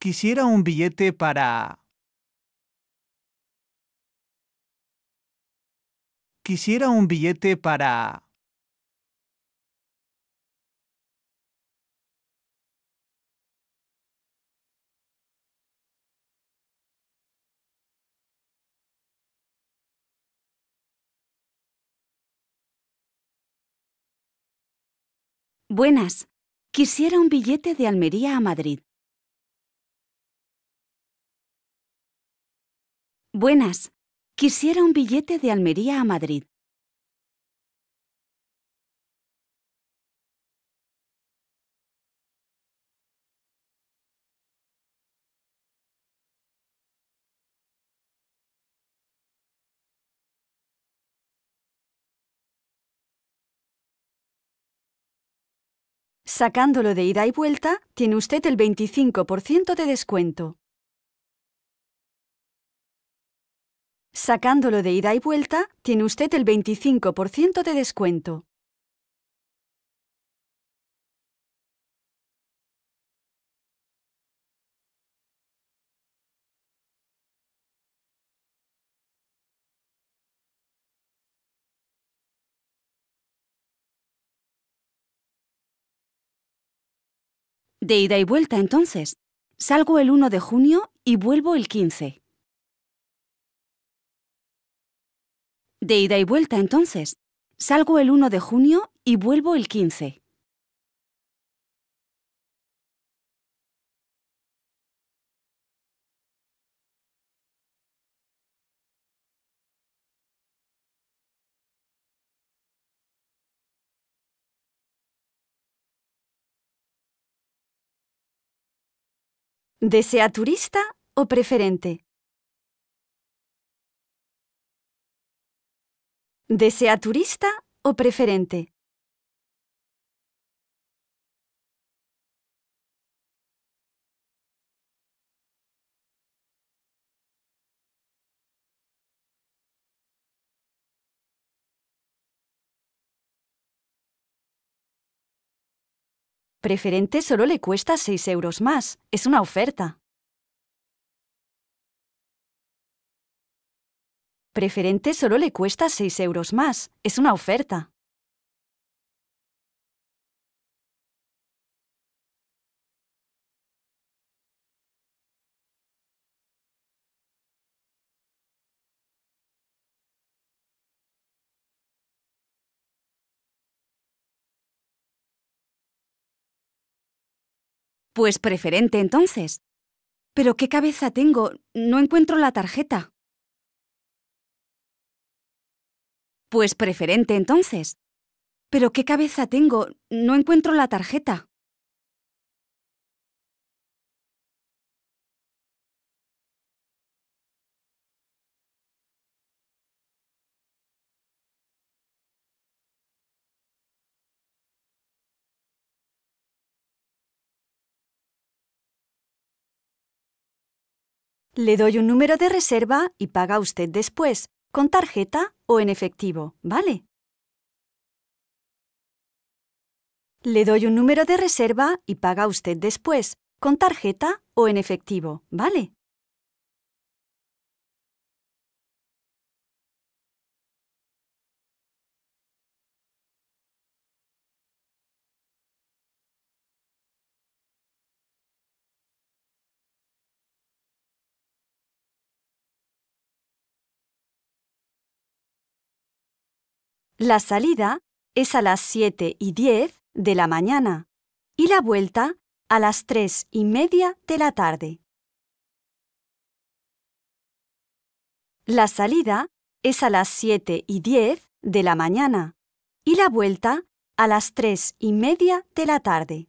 Quisiera un billete para... Quisiera un billete para... Buenas. Quisiera un billete de Almería a Madrid. Buenas. Quisiera un billete de Almería a Madrid. Sacándolo de ida y vuelta, tiene usted el 25% de descuento. Sacándolo de ida y vuelta, tiene usted el 25% de descuento. De ida y vuelta, entonces. Salgo el 1 de junio y vuelvo el 15. De ida y vuelta, entonces. Salgo el 1 de junio y vuelvo el 15. ¿Desea turista o preferente? ¿Desea turista o preferente? Preferente solo le cuesta 6 euros más. Es una oferta. Preferente solo le cuesta 6 euros más. Es una oferta. Pues preferente entonces. Pero qué cabeza tengo, no encuentro la tarjeta. Pues preferente entonces. Pero qué cabeza tengo, no encuentro la tarjeta. Le doy un número de reserva y paga usted después, con tarjeta o en efectivo, ¿vale? Le doy un número de reserva y paga usted después, con tarjeta o en efectivo, ¿vale? La salida es a las 7 y 10 de la mañana y la vuelta a las 3 y media de la tarde. La salida es a las 7 y 10 de la mañana y la vuelta a las 3 y media de la tarde.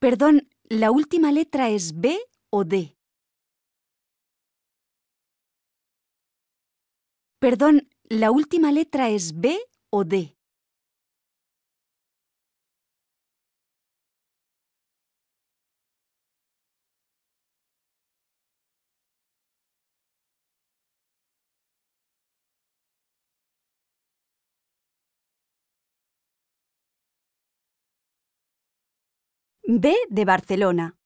Perdón, ¿la última letra es B o D? Perdón, ¿la última letra es B o D? B de Barcelona.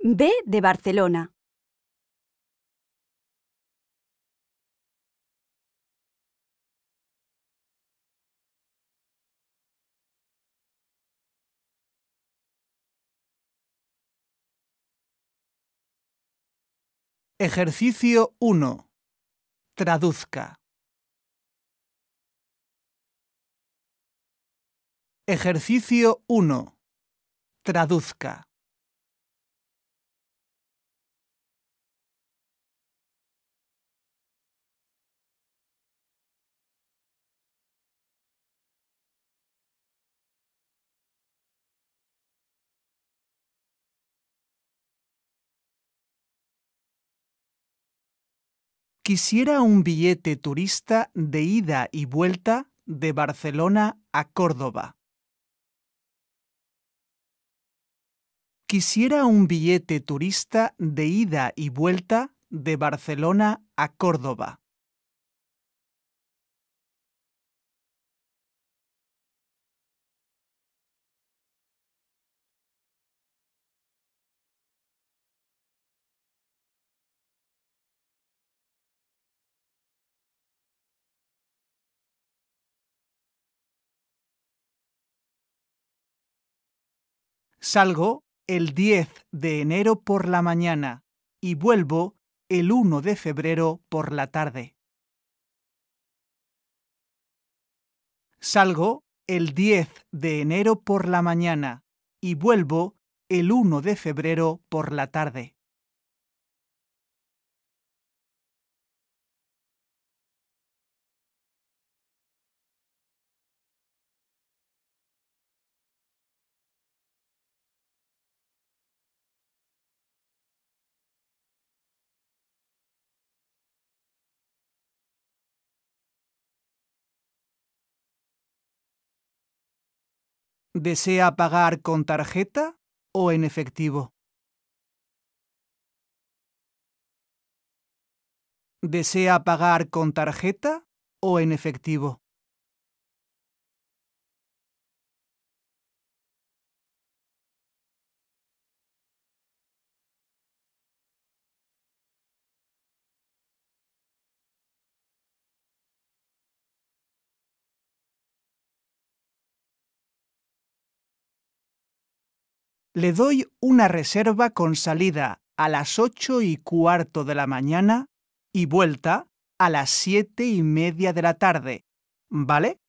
B de Barcelona. Ejercicio 1. Traduzca. Ejercicio 1. Traduzca. Quisiera un billete turista de ida y vuelta de Barcelona a Córdoba. Quisiera un billete turista de ida y vuelta de Barcelona a Córdoba. Salgo el 10 de enero por la mañana y vuelvo el 1 de febrero por la tarde. Salgo el 10 de enero por la mañana y vuelvo el 1 de febrero por la tarde. ¿Desea pagar con tarjeta o en efectivo? ¿Desea pagar con tarjeta o en efectivo? le doy una reserva con salida a las ocho y cuarto de la mañana y vuelta a las siete y media de la tarde, ¿vale?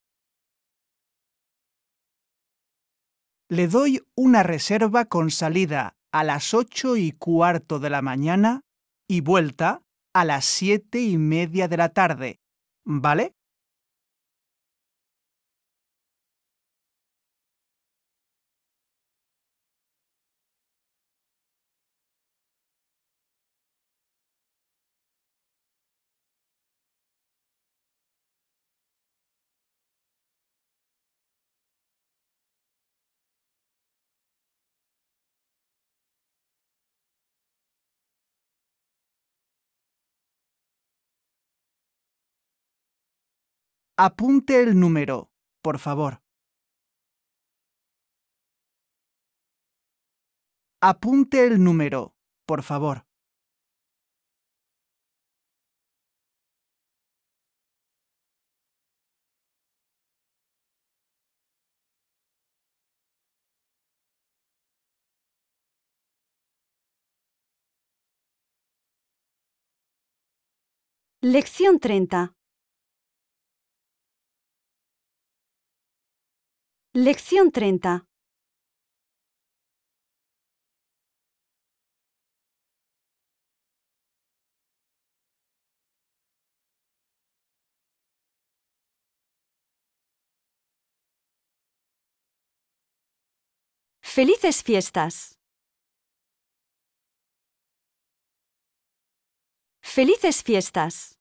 Le doy una reserva con salida a las ocho y cuarto de la mañana y vuelta a las siete y media de la tarde, ¿vale? Apunte el número, por favor. Apunte el número, por favor. Lección 30. Lección 30. Felices fiestas. Felices fiestas.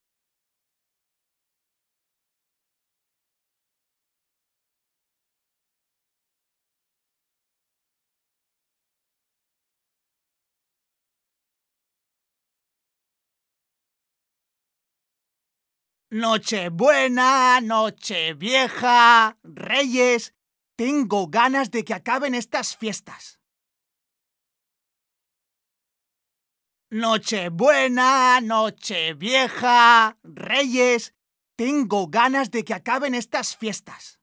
Nochebuena, vieja, Reyes. Tengo ganas de que acaben estas fiestas. Nochebuena, vieja, Reyes. Tengo ganas de que acaben estas fiestas.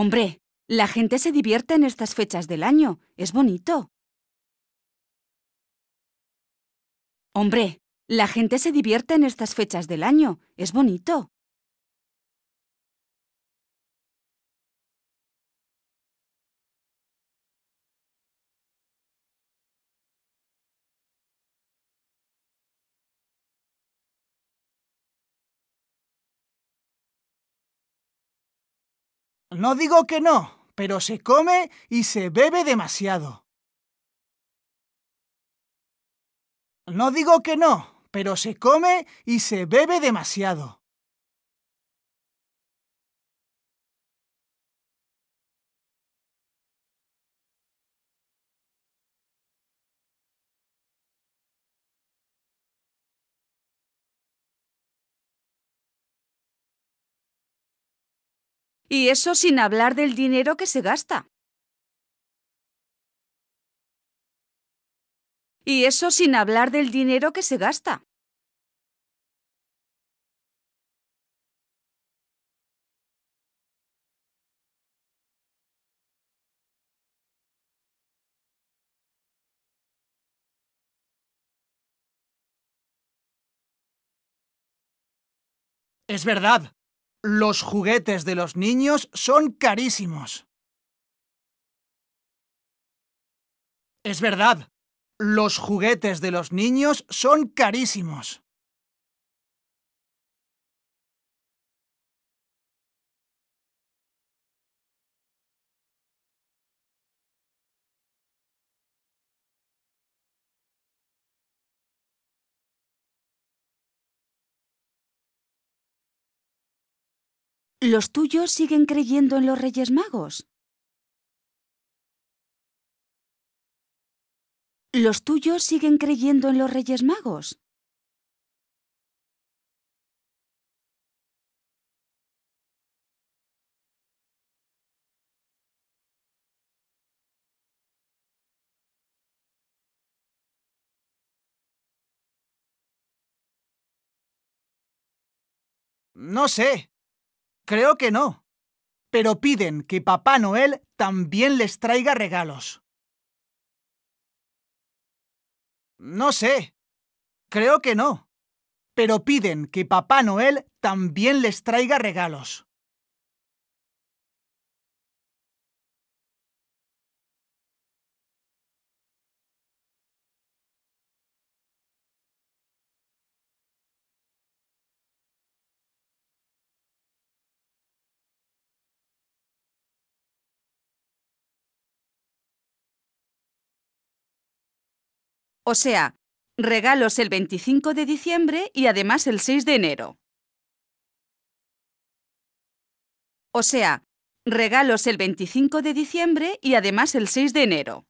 Hombre, la gente se divierte en estas fechas del año. Es bonito. Hombre, la gente se divierte en estas fechas del año. Es bonito. No digo que no, pero se come y se bebe demasiado. No digo que no, pero se come y se bebe demasiado. Y eso sin hablar del dinero que se gasta. Y eso sin hablar del dinero que se gasta. Es verdad. Los juguetes de los niños son carísimos. Es verdad, los juguetes de los niños son carísimos. ¿Los tuyos siguen creyendo en los Reyes Magos? ¿Los tuyos siguen creyendo en los Reyes Magos? No sé. Creo que no. Pero piden que Papá Noel también les traiga regalos. No sé. Creo que no. Pero piden que Papá Noel también les traiga regalos. O sea, regalos el 25 de diciembre y además el 6 de enero. O sea, regalos el 25 de diciembre y además el 6 de enero.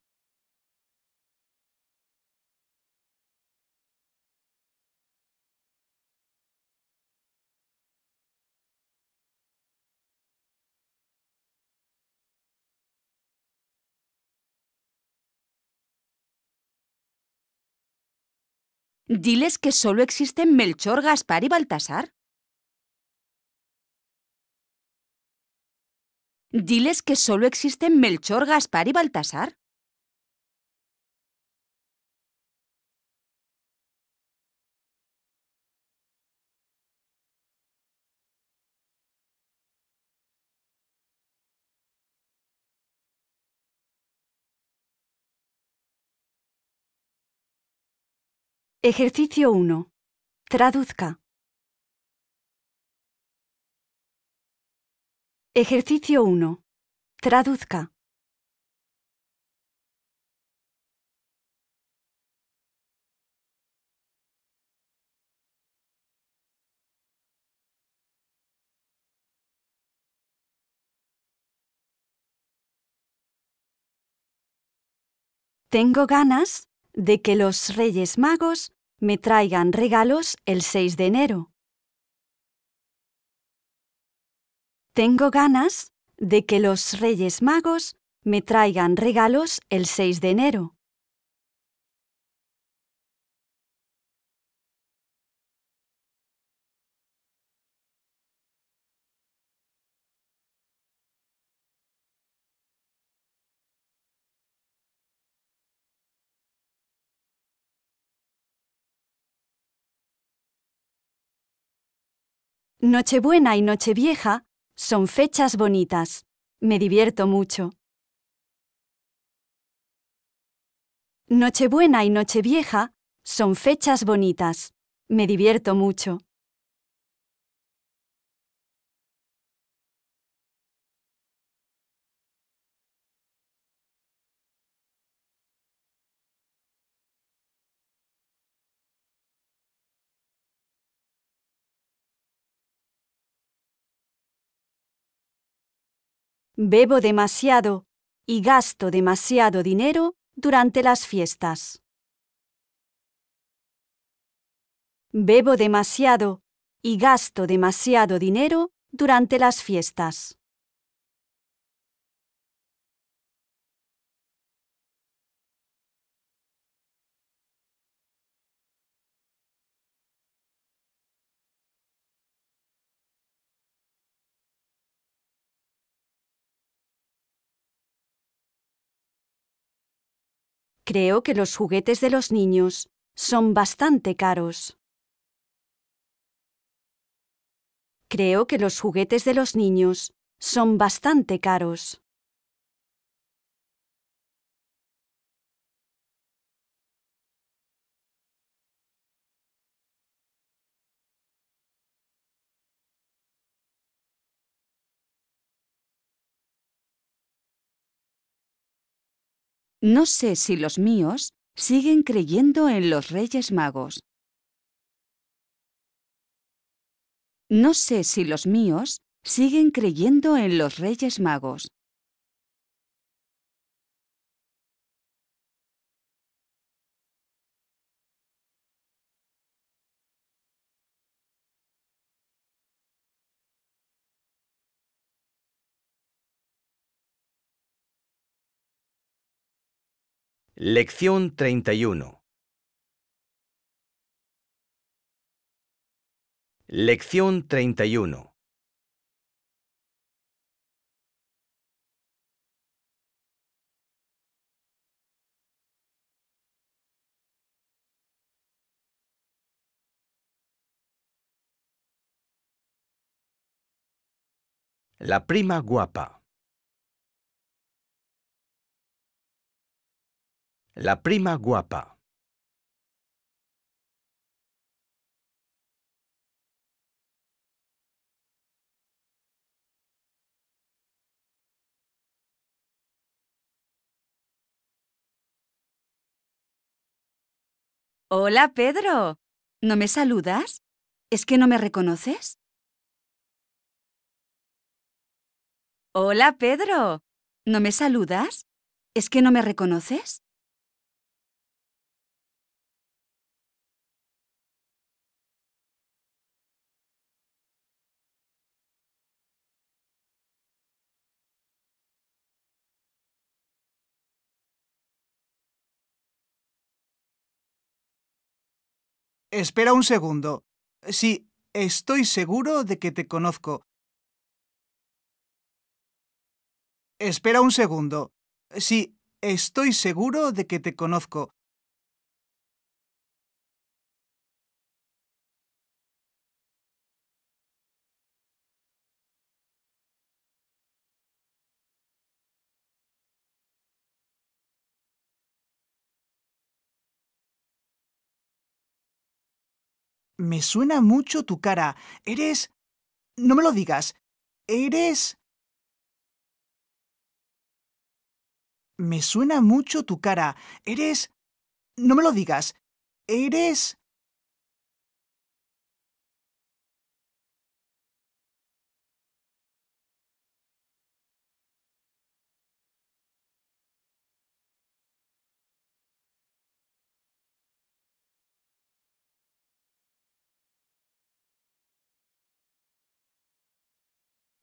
Diles que solo existen Melchor, Gaspar y Baltasar. Diles que solo existen Melchor, Gaspar y Baltasar. Ejercicio 1. Traduzca. Ejercicio 1. Traduzca. Tengo ganas de que los Reyes Magos me traigan regalos el 6 de enero. Tengo ganas de que los Reyes Magos me traigan regalos el 6 de enero. Nochebuena y Nochevieja son fechas bonitas. Me divierto mucho. Nochebuena y Nochevieja son fechas bonitas. Me divierto mucho. Bebo demasiado y gasto demasiado dinero durante las fiestas. Bebo demasiado y gasto demasiado dinero durante las fiestas. Creo que los juguetes de los niños son bastante caros. Creo que los juguetes de los niños son bastante caros. No sé si los míos siguen creyendo en los Reyes Magos. No sé si los míos siguen creyendo en los Reyes Magos. Lección 31. Lección 31. La prima guapa. La prima guapa. Hola, Pedro. ¿No me saludas? ¿Es que no me reconoces? Hola, Pedro. ¿No me saludas? ¿Es que no me reconoces? Espera un segundo. Sí, estoy seguro de que te conozco. Espera un segundo. Sí, estoy seguro de que te conozco. Me suena mucho tu cara. Eres... No me lo digas. Eres... Me suena mucho tu cara. Eres... No me lo digas. Eres...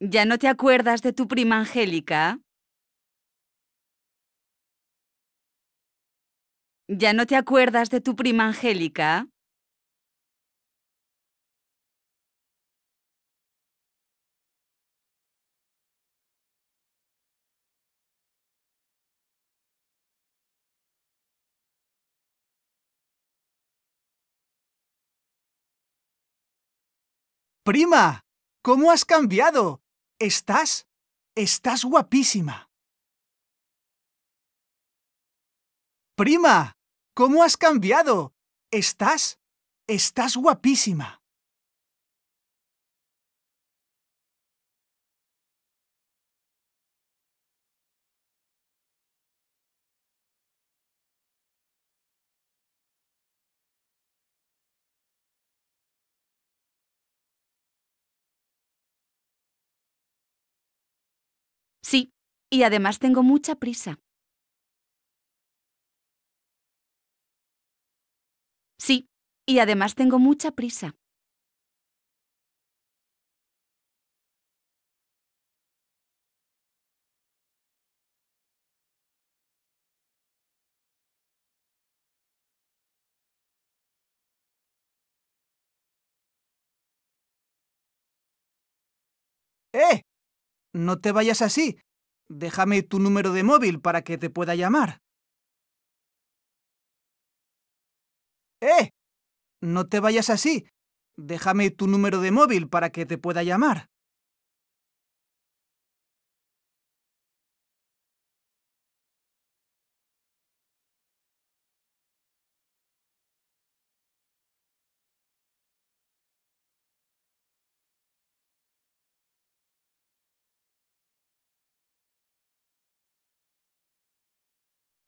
¿Ya no te acuerdas de tu prima Angélica? ¿Ya no te acuerdas de tu prima Angélica? Prima, ¿cómo has cambiado? Estás, estás guapísima. Prima, ¿cómo has cambiado? Estás, estás guapísima. Y además tengo mucha prisa. Sí, y además tengo mucha prisa. ¡Eh! No te vayas así. Déjame tu número de móvil para que te pueda llamar. ¡Eh! No te vayas así. Déjame tu número de móvil para que te pueda llamar.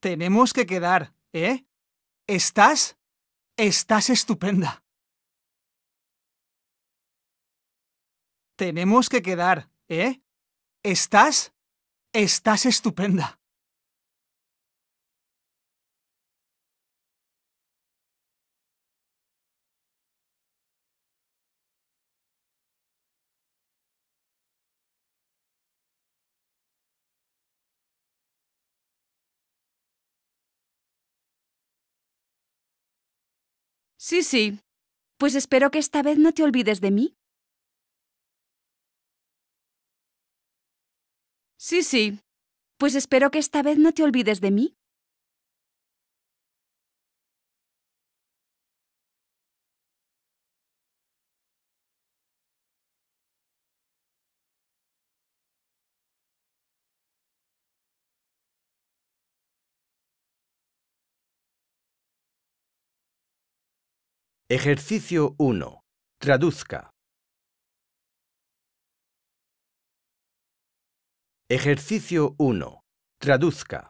Tenemos que quedar, ¿eh? ¿Estás? Estás estupenda. Tenemos que quedar, ¿eh? ¿Estás? Estás estupenda. Sí, sí. Pues espero que esta vez no te olvides de mí. Sí, sí. Pues espero que esta vez no te olvides de mí. Ejercicio 1. Traduzca. Ejercicio 1. Traduzca.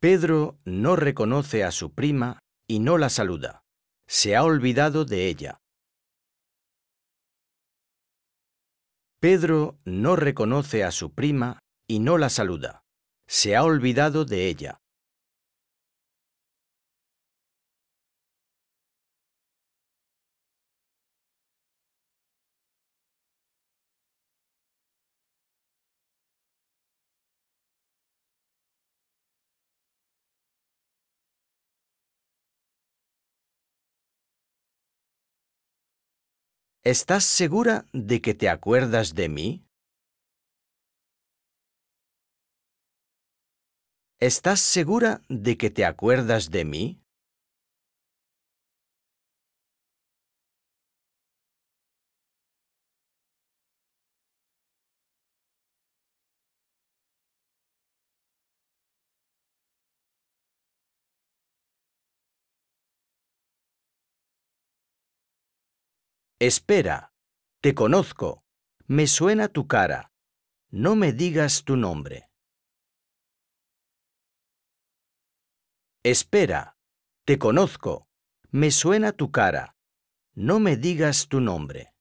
Pedro no reconoce a su prima y no la saluda. Se ha olvidado de ella. Pedro no reconoce a su prima y no la saluda. Se ha olvidado de ella. ¿Estás segura de que te acuerdas de mí? ¿Estás segura de que te acuerdas de mí? Espera, te conozco, me suena tu cara, no me digas tu nombre. Espera, te conozco, me suena tu cara, no me digas tu nombre.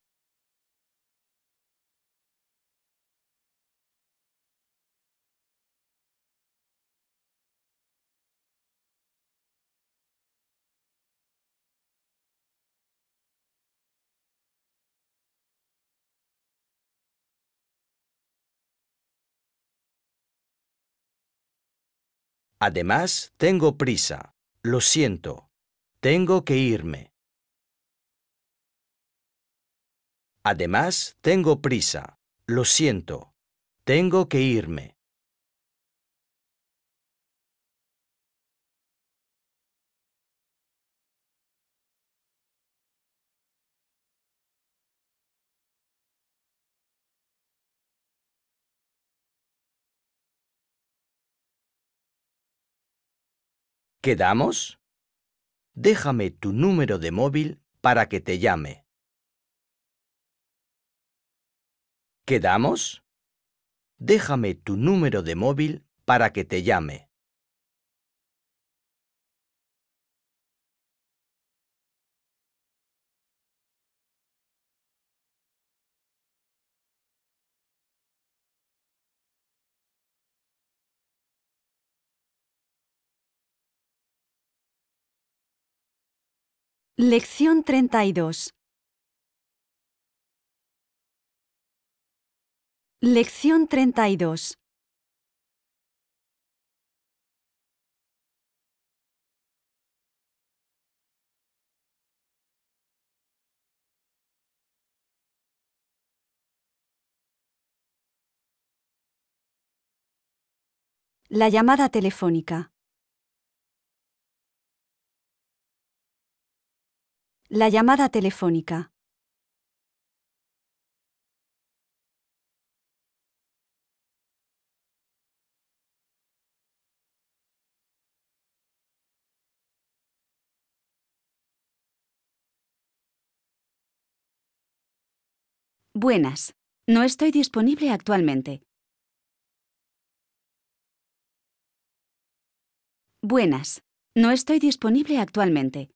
Además, tengo prisa. Lo siento. Tengo que irme. Además, tengo prisa. Lo siento. Tengo que irme. ¿Quedamos? Déjame tu número de móvil para que te llame. ¿Quedamos? Déjame tu número de móvil para que te llame. Lección 32 Lección 32 La llamada telefónica La llamada telefónica. Buenas. No estoy disponible actualmente. Buenas. No estoy disponible actualmente.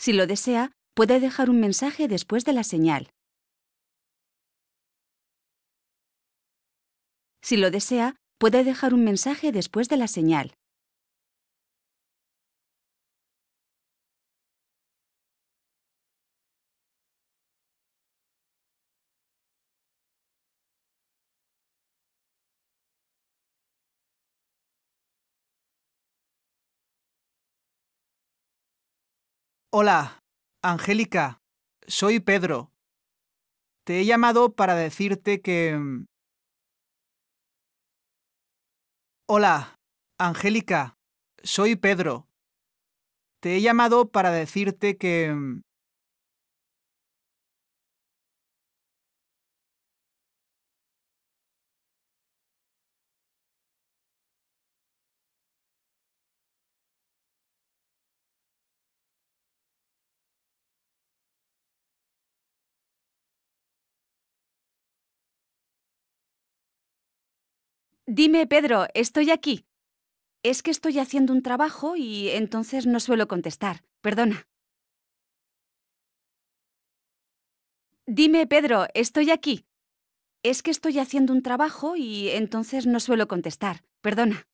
Si lo desea, puede dejar un mensaje después de la señal. Si lo desea, puede dejar un mensaje después de la señal. Hola, Angélica, soy Pedro. Te he llamado para decirte que... Mm, Hola, Angélica, soy Pedro. Te he llamado para decirte que... Mm, Dime, Pedro, estoy aquí. Es que estoy haciendo un trabajo y entonces no suelo contestar. Perdona. Dime, Pedro, estoy aquí. Es que estoy haciendo un trabajo y entonces no suelo contestar. Perdona.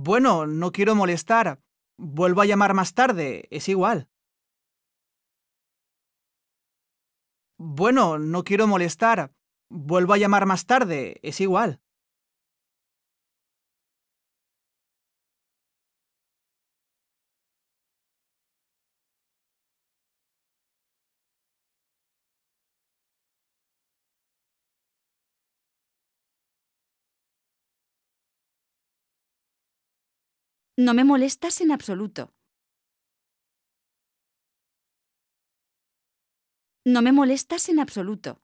Bueno, no quiero molestar. Vuelvo a llamar más tarde, es igual. Bueno, no quiero molestar. Vuelvo a llamar más tarde, es igual. No me molestas en absoluto. No me molestas en absoluto.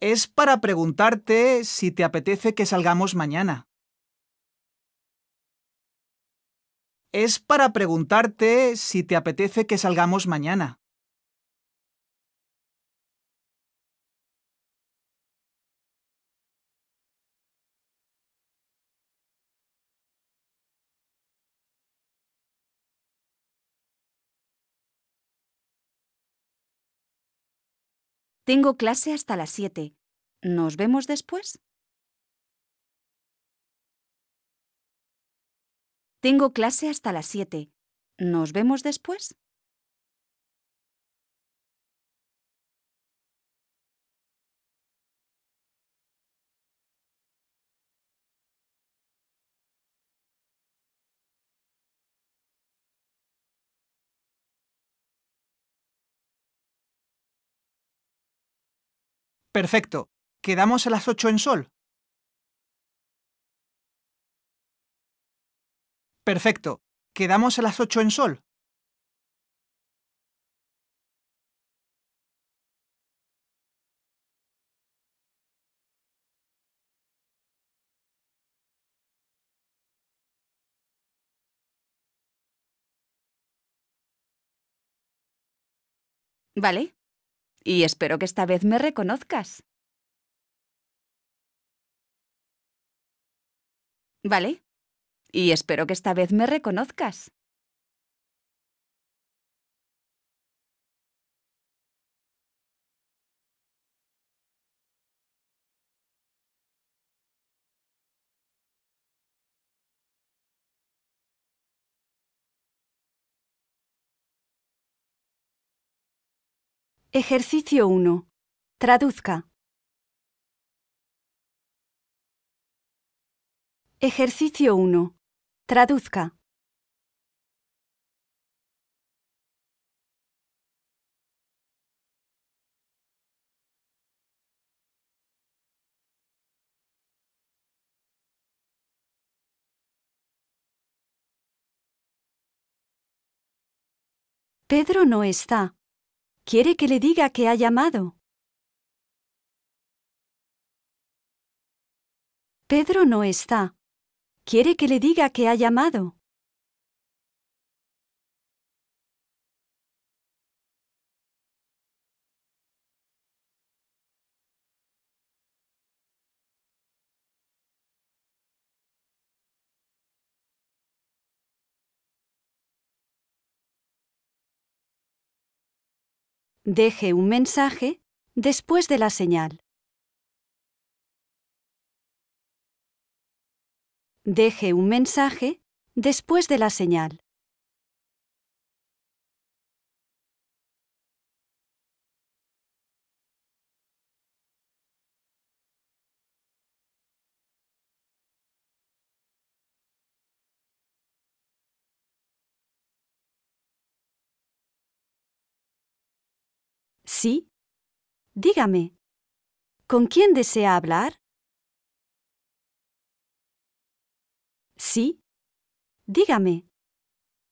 Es para preguntarte si te apetece que salgamos mañana. Es para preguntarte si te apetece que salgamos mañana. Tengo clase hasta las siete. ¿Nos vemos después? Tengo clase hasta las siete. ¿Nos vemos después? Perfecto. Quedamos a las ocho en sol. Perfecto. ¿Quedamos a las ocho en sol? Vale. Y espero que esta vez me reconozcas. Vale. Y espero que esta vez me reconozcas. Ejercicio 1. Traduzca. Ejercicio 1. Traduzca. Pedro no está. Quiere que le diga que ha llamado. Pedro no está. Quiere que le diga que ha llamado. Deje un mensaje después de la señal. Deje un mensaje después de la señal. ¿Sí? Dígame. ¿Con quién desea hablar? ¿Sí? Dígame.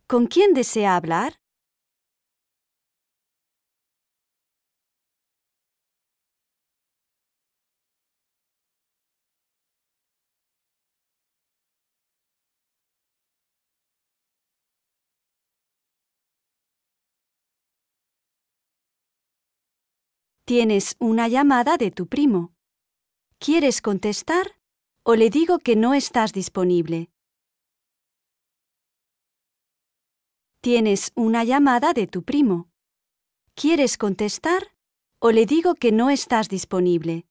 ¿Con quién desea hablar? Tienes una llamada de tu primo. ¿Quieres contestar? ¿O le digo que no estás disponible? Tienes una llamada de tu primo. ¿Quieres contestar? ¿O le digo que no estás disponible?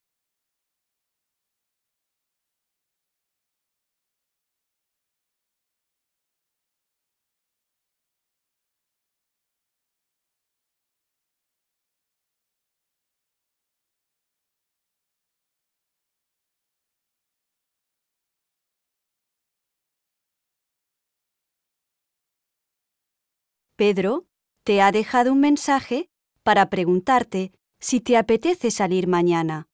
Pedro te ha dejado un mensaje para preguntarte si te apetece salir mañana.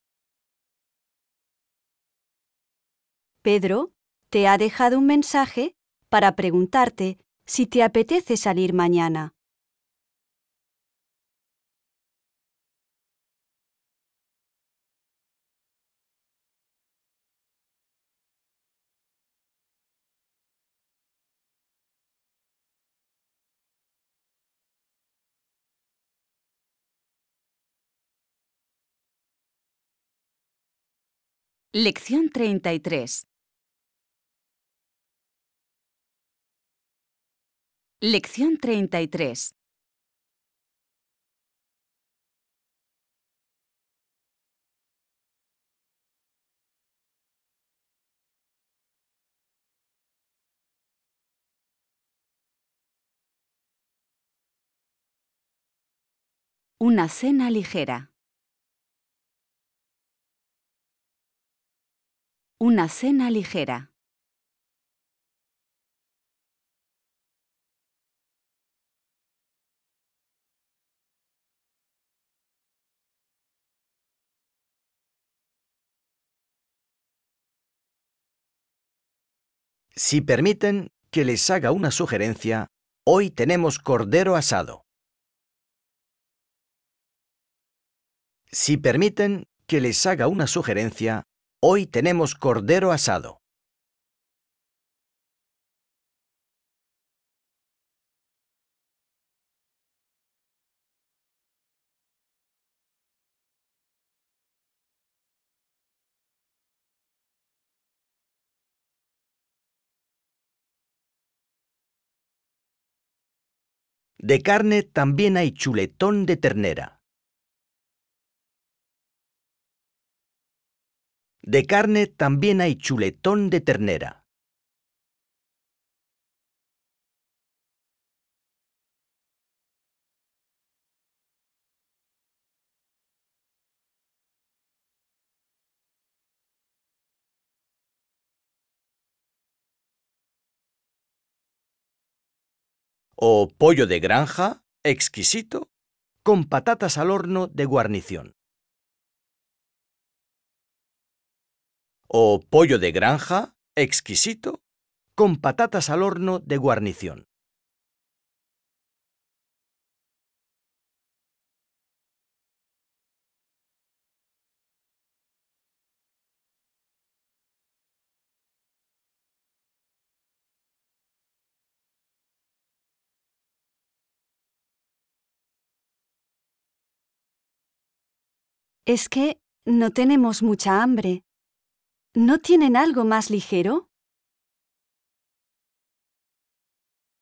Pedro te ha dejado un mensaje para preguntarte si te apetece salir mañana. Lección 33. Lección 33. Una cena ligera. Una cena ligera. Si permiten que les haga una sugerencia, hoy tenemos cordero asado. Si permiten que les haga una sugerencia, Hoy tenemos cordero asado. De carne también hay chuletón de ternera. De carne también hay chuletón de ternera. o pollo de granja, exquisito, con patatas al horno de guarnición. o pollo de granja, exquisito, con patatas al horno de guarnición. Es que no tenemos mucha hambre. ¿No tienen algo más ligero?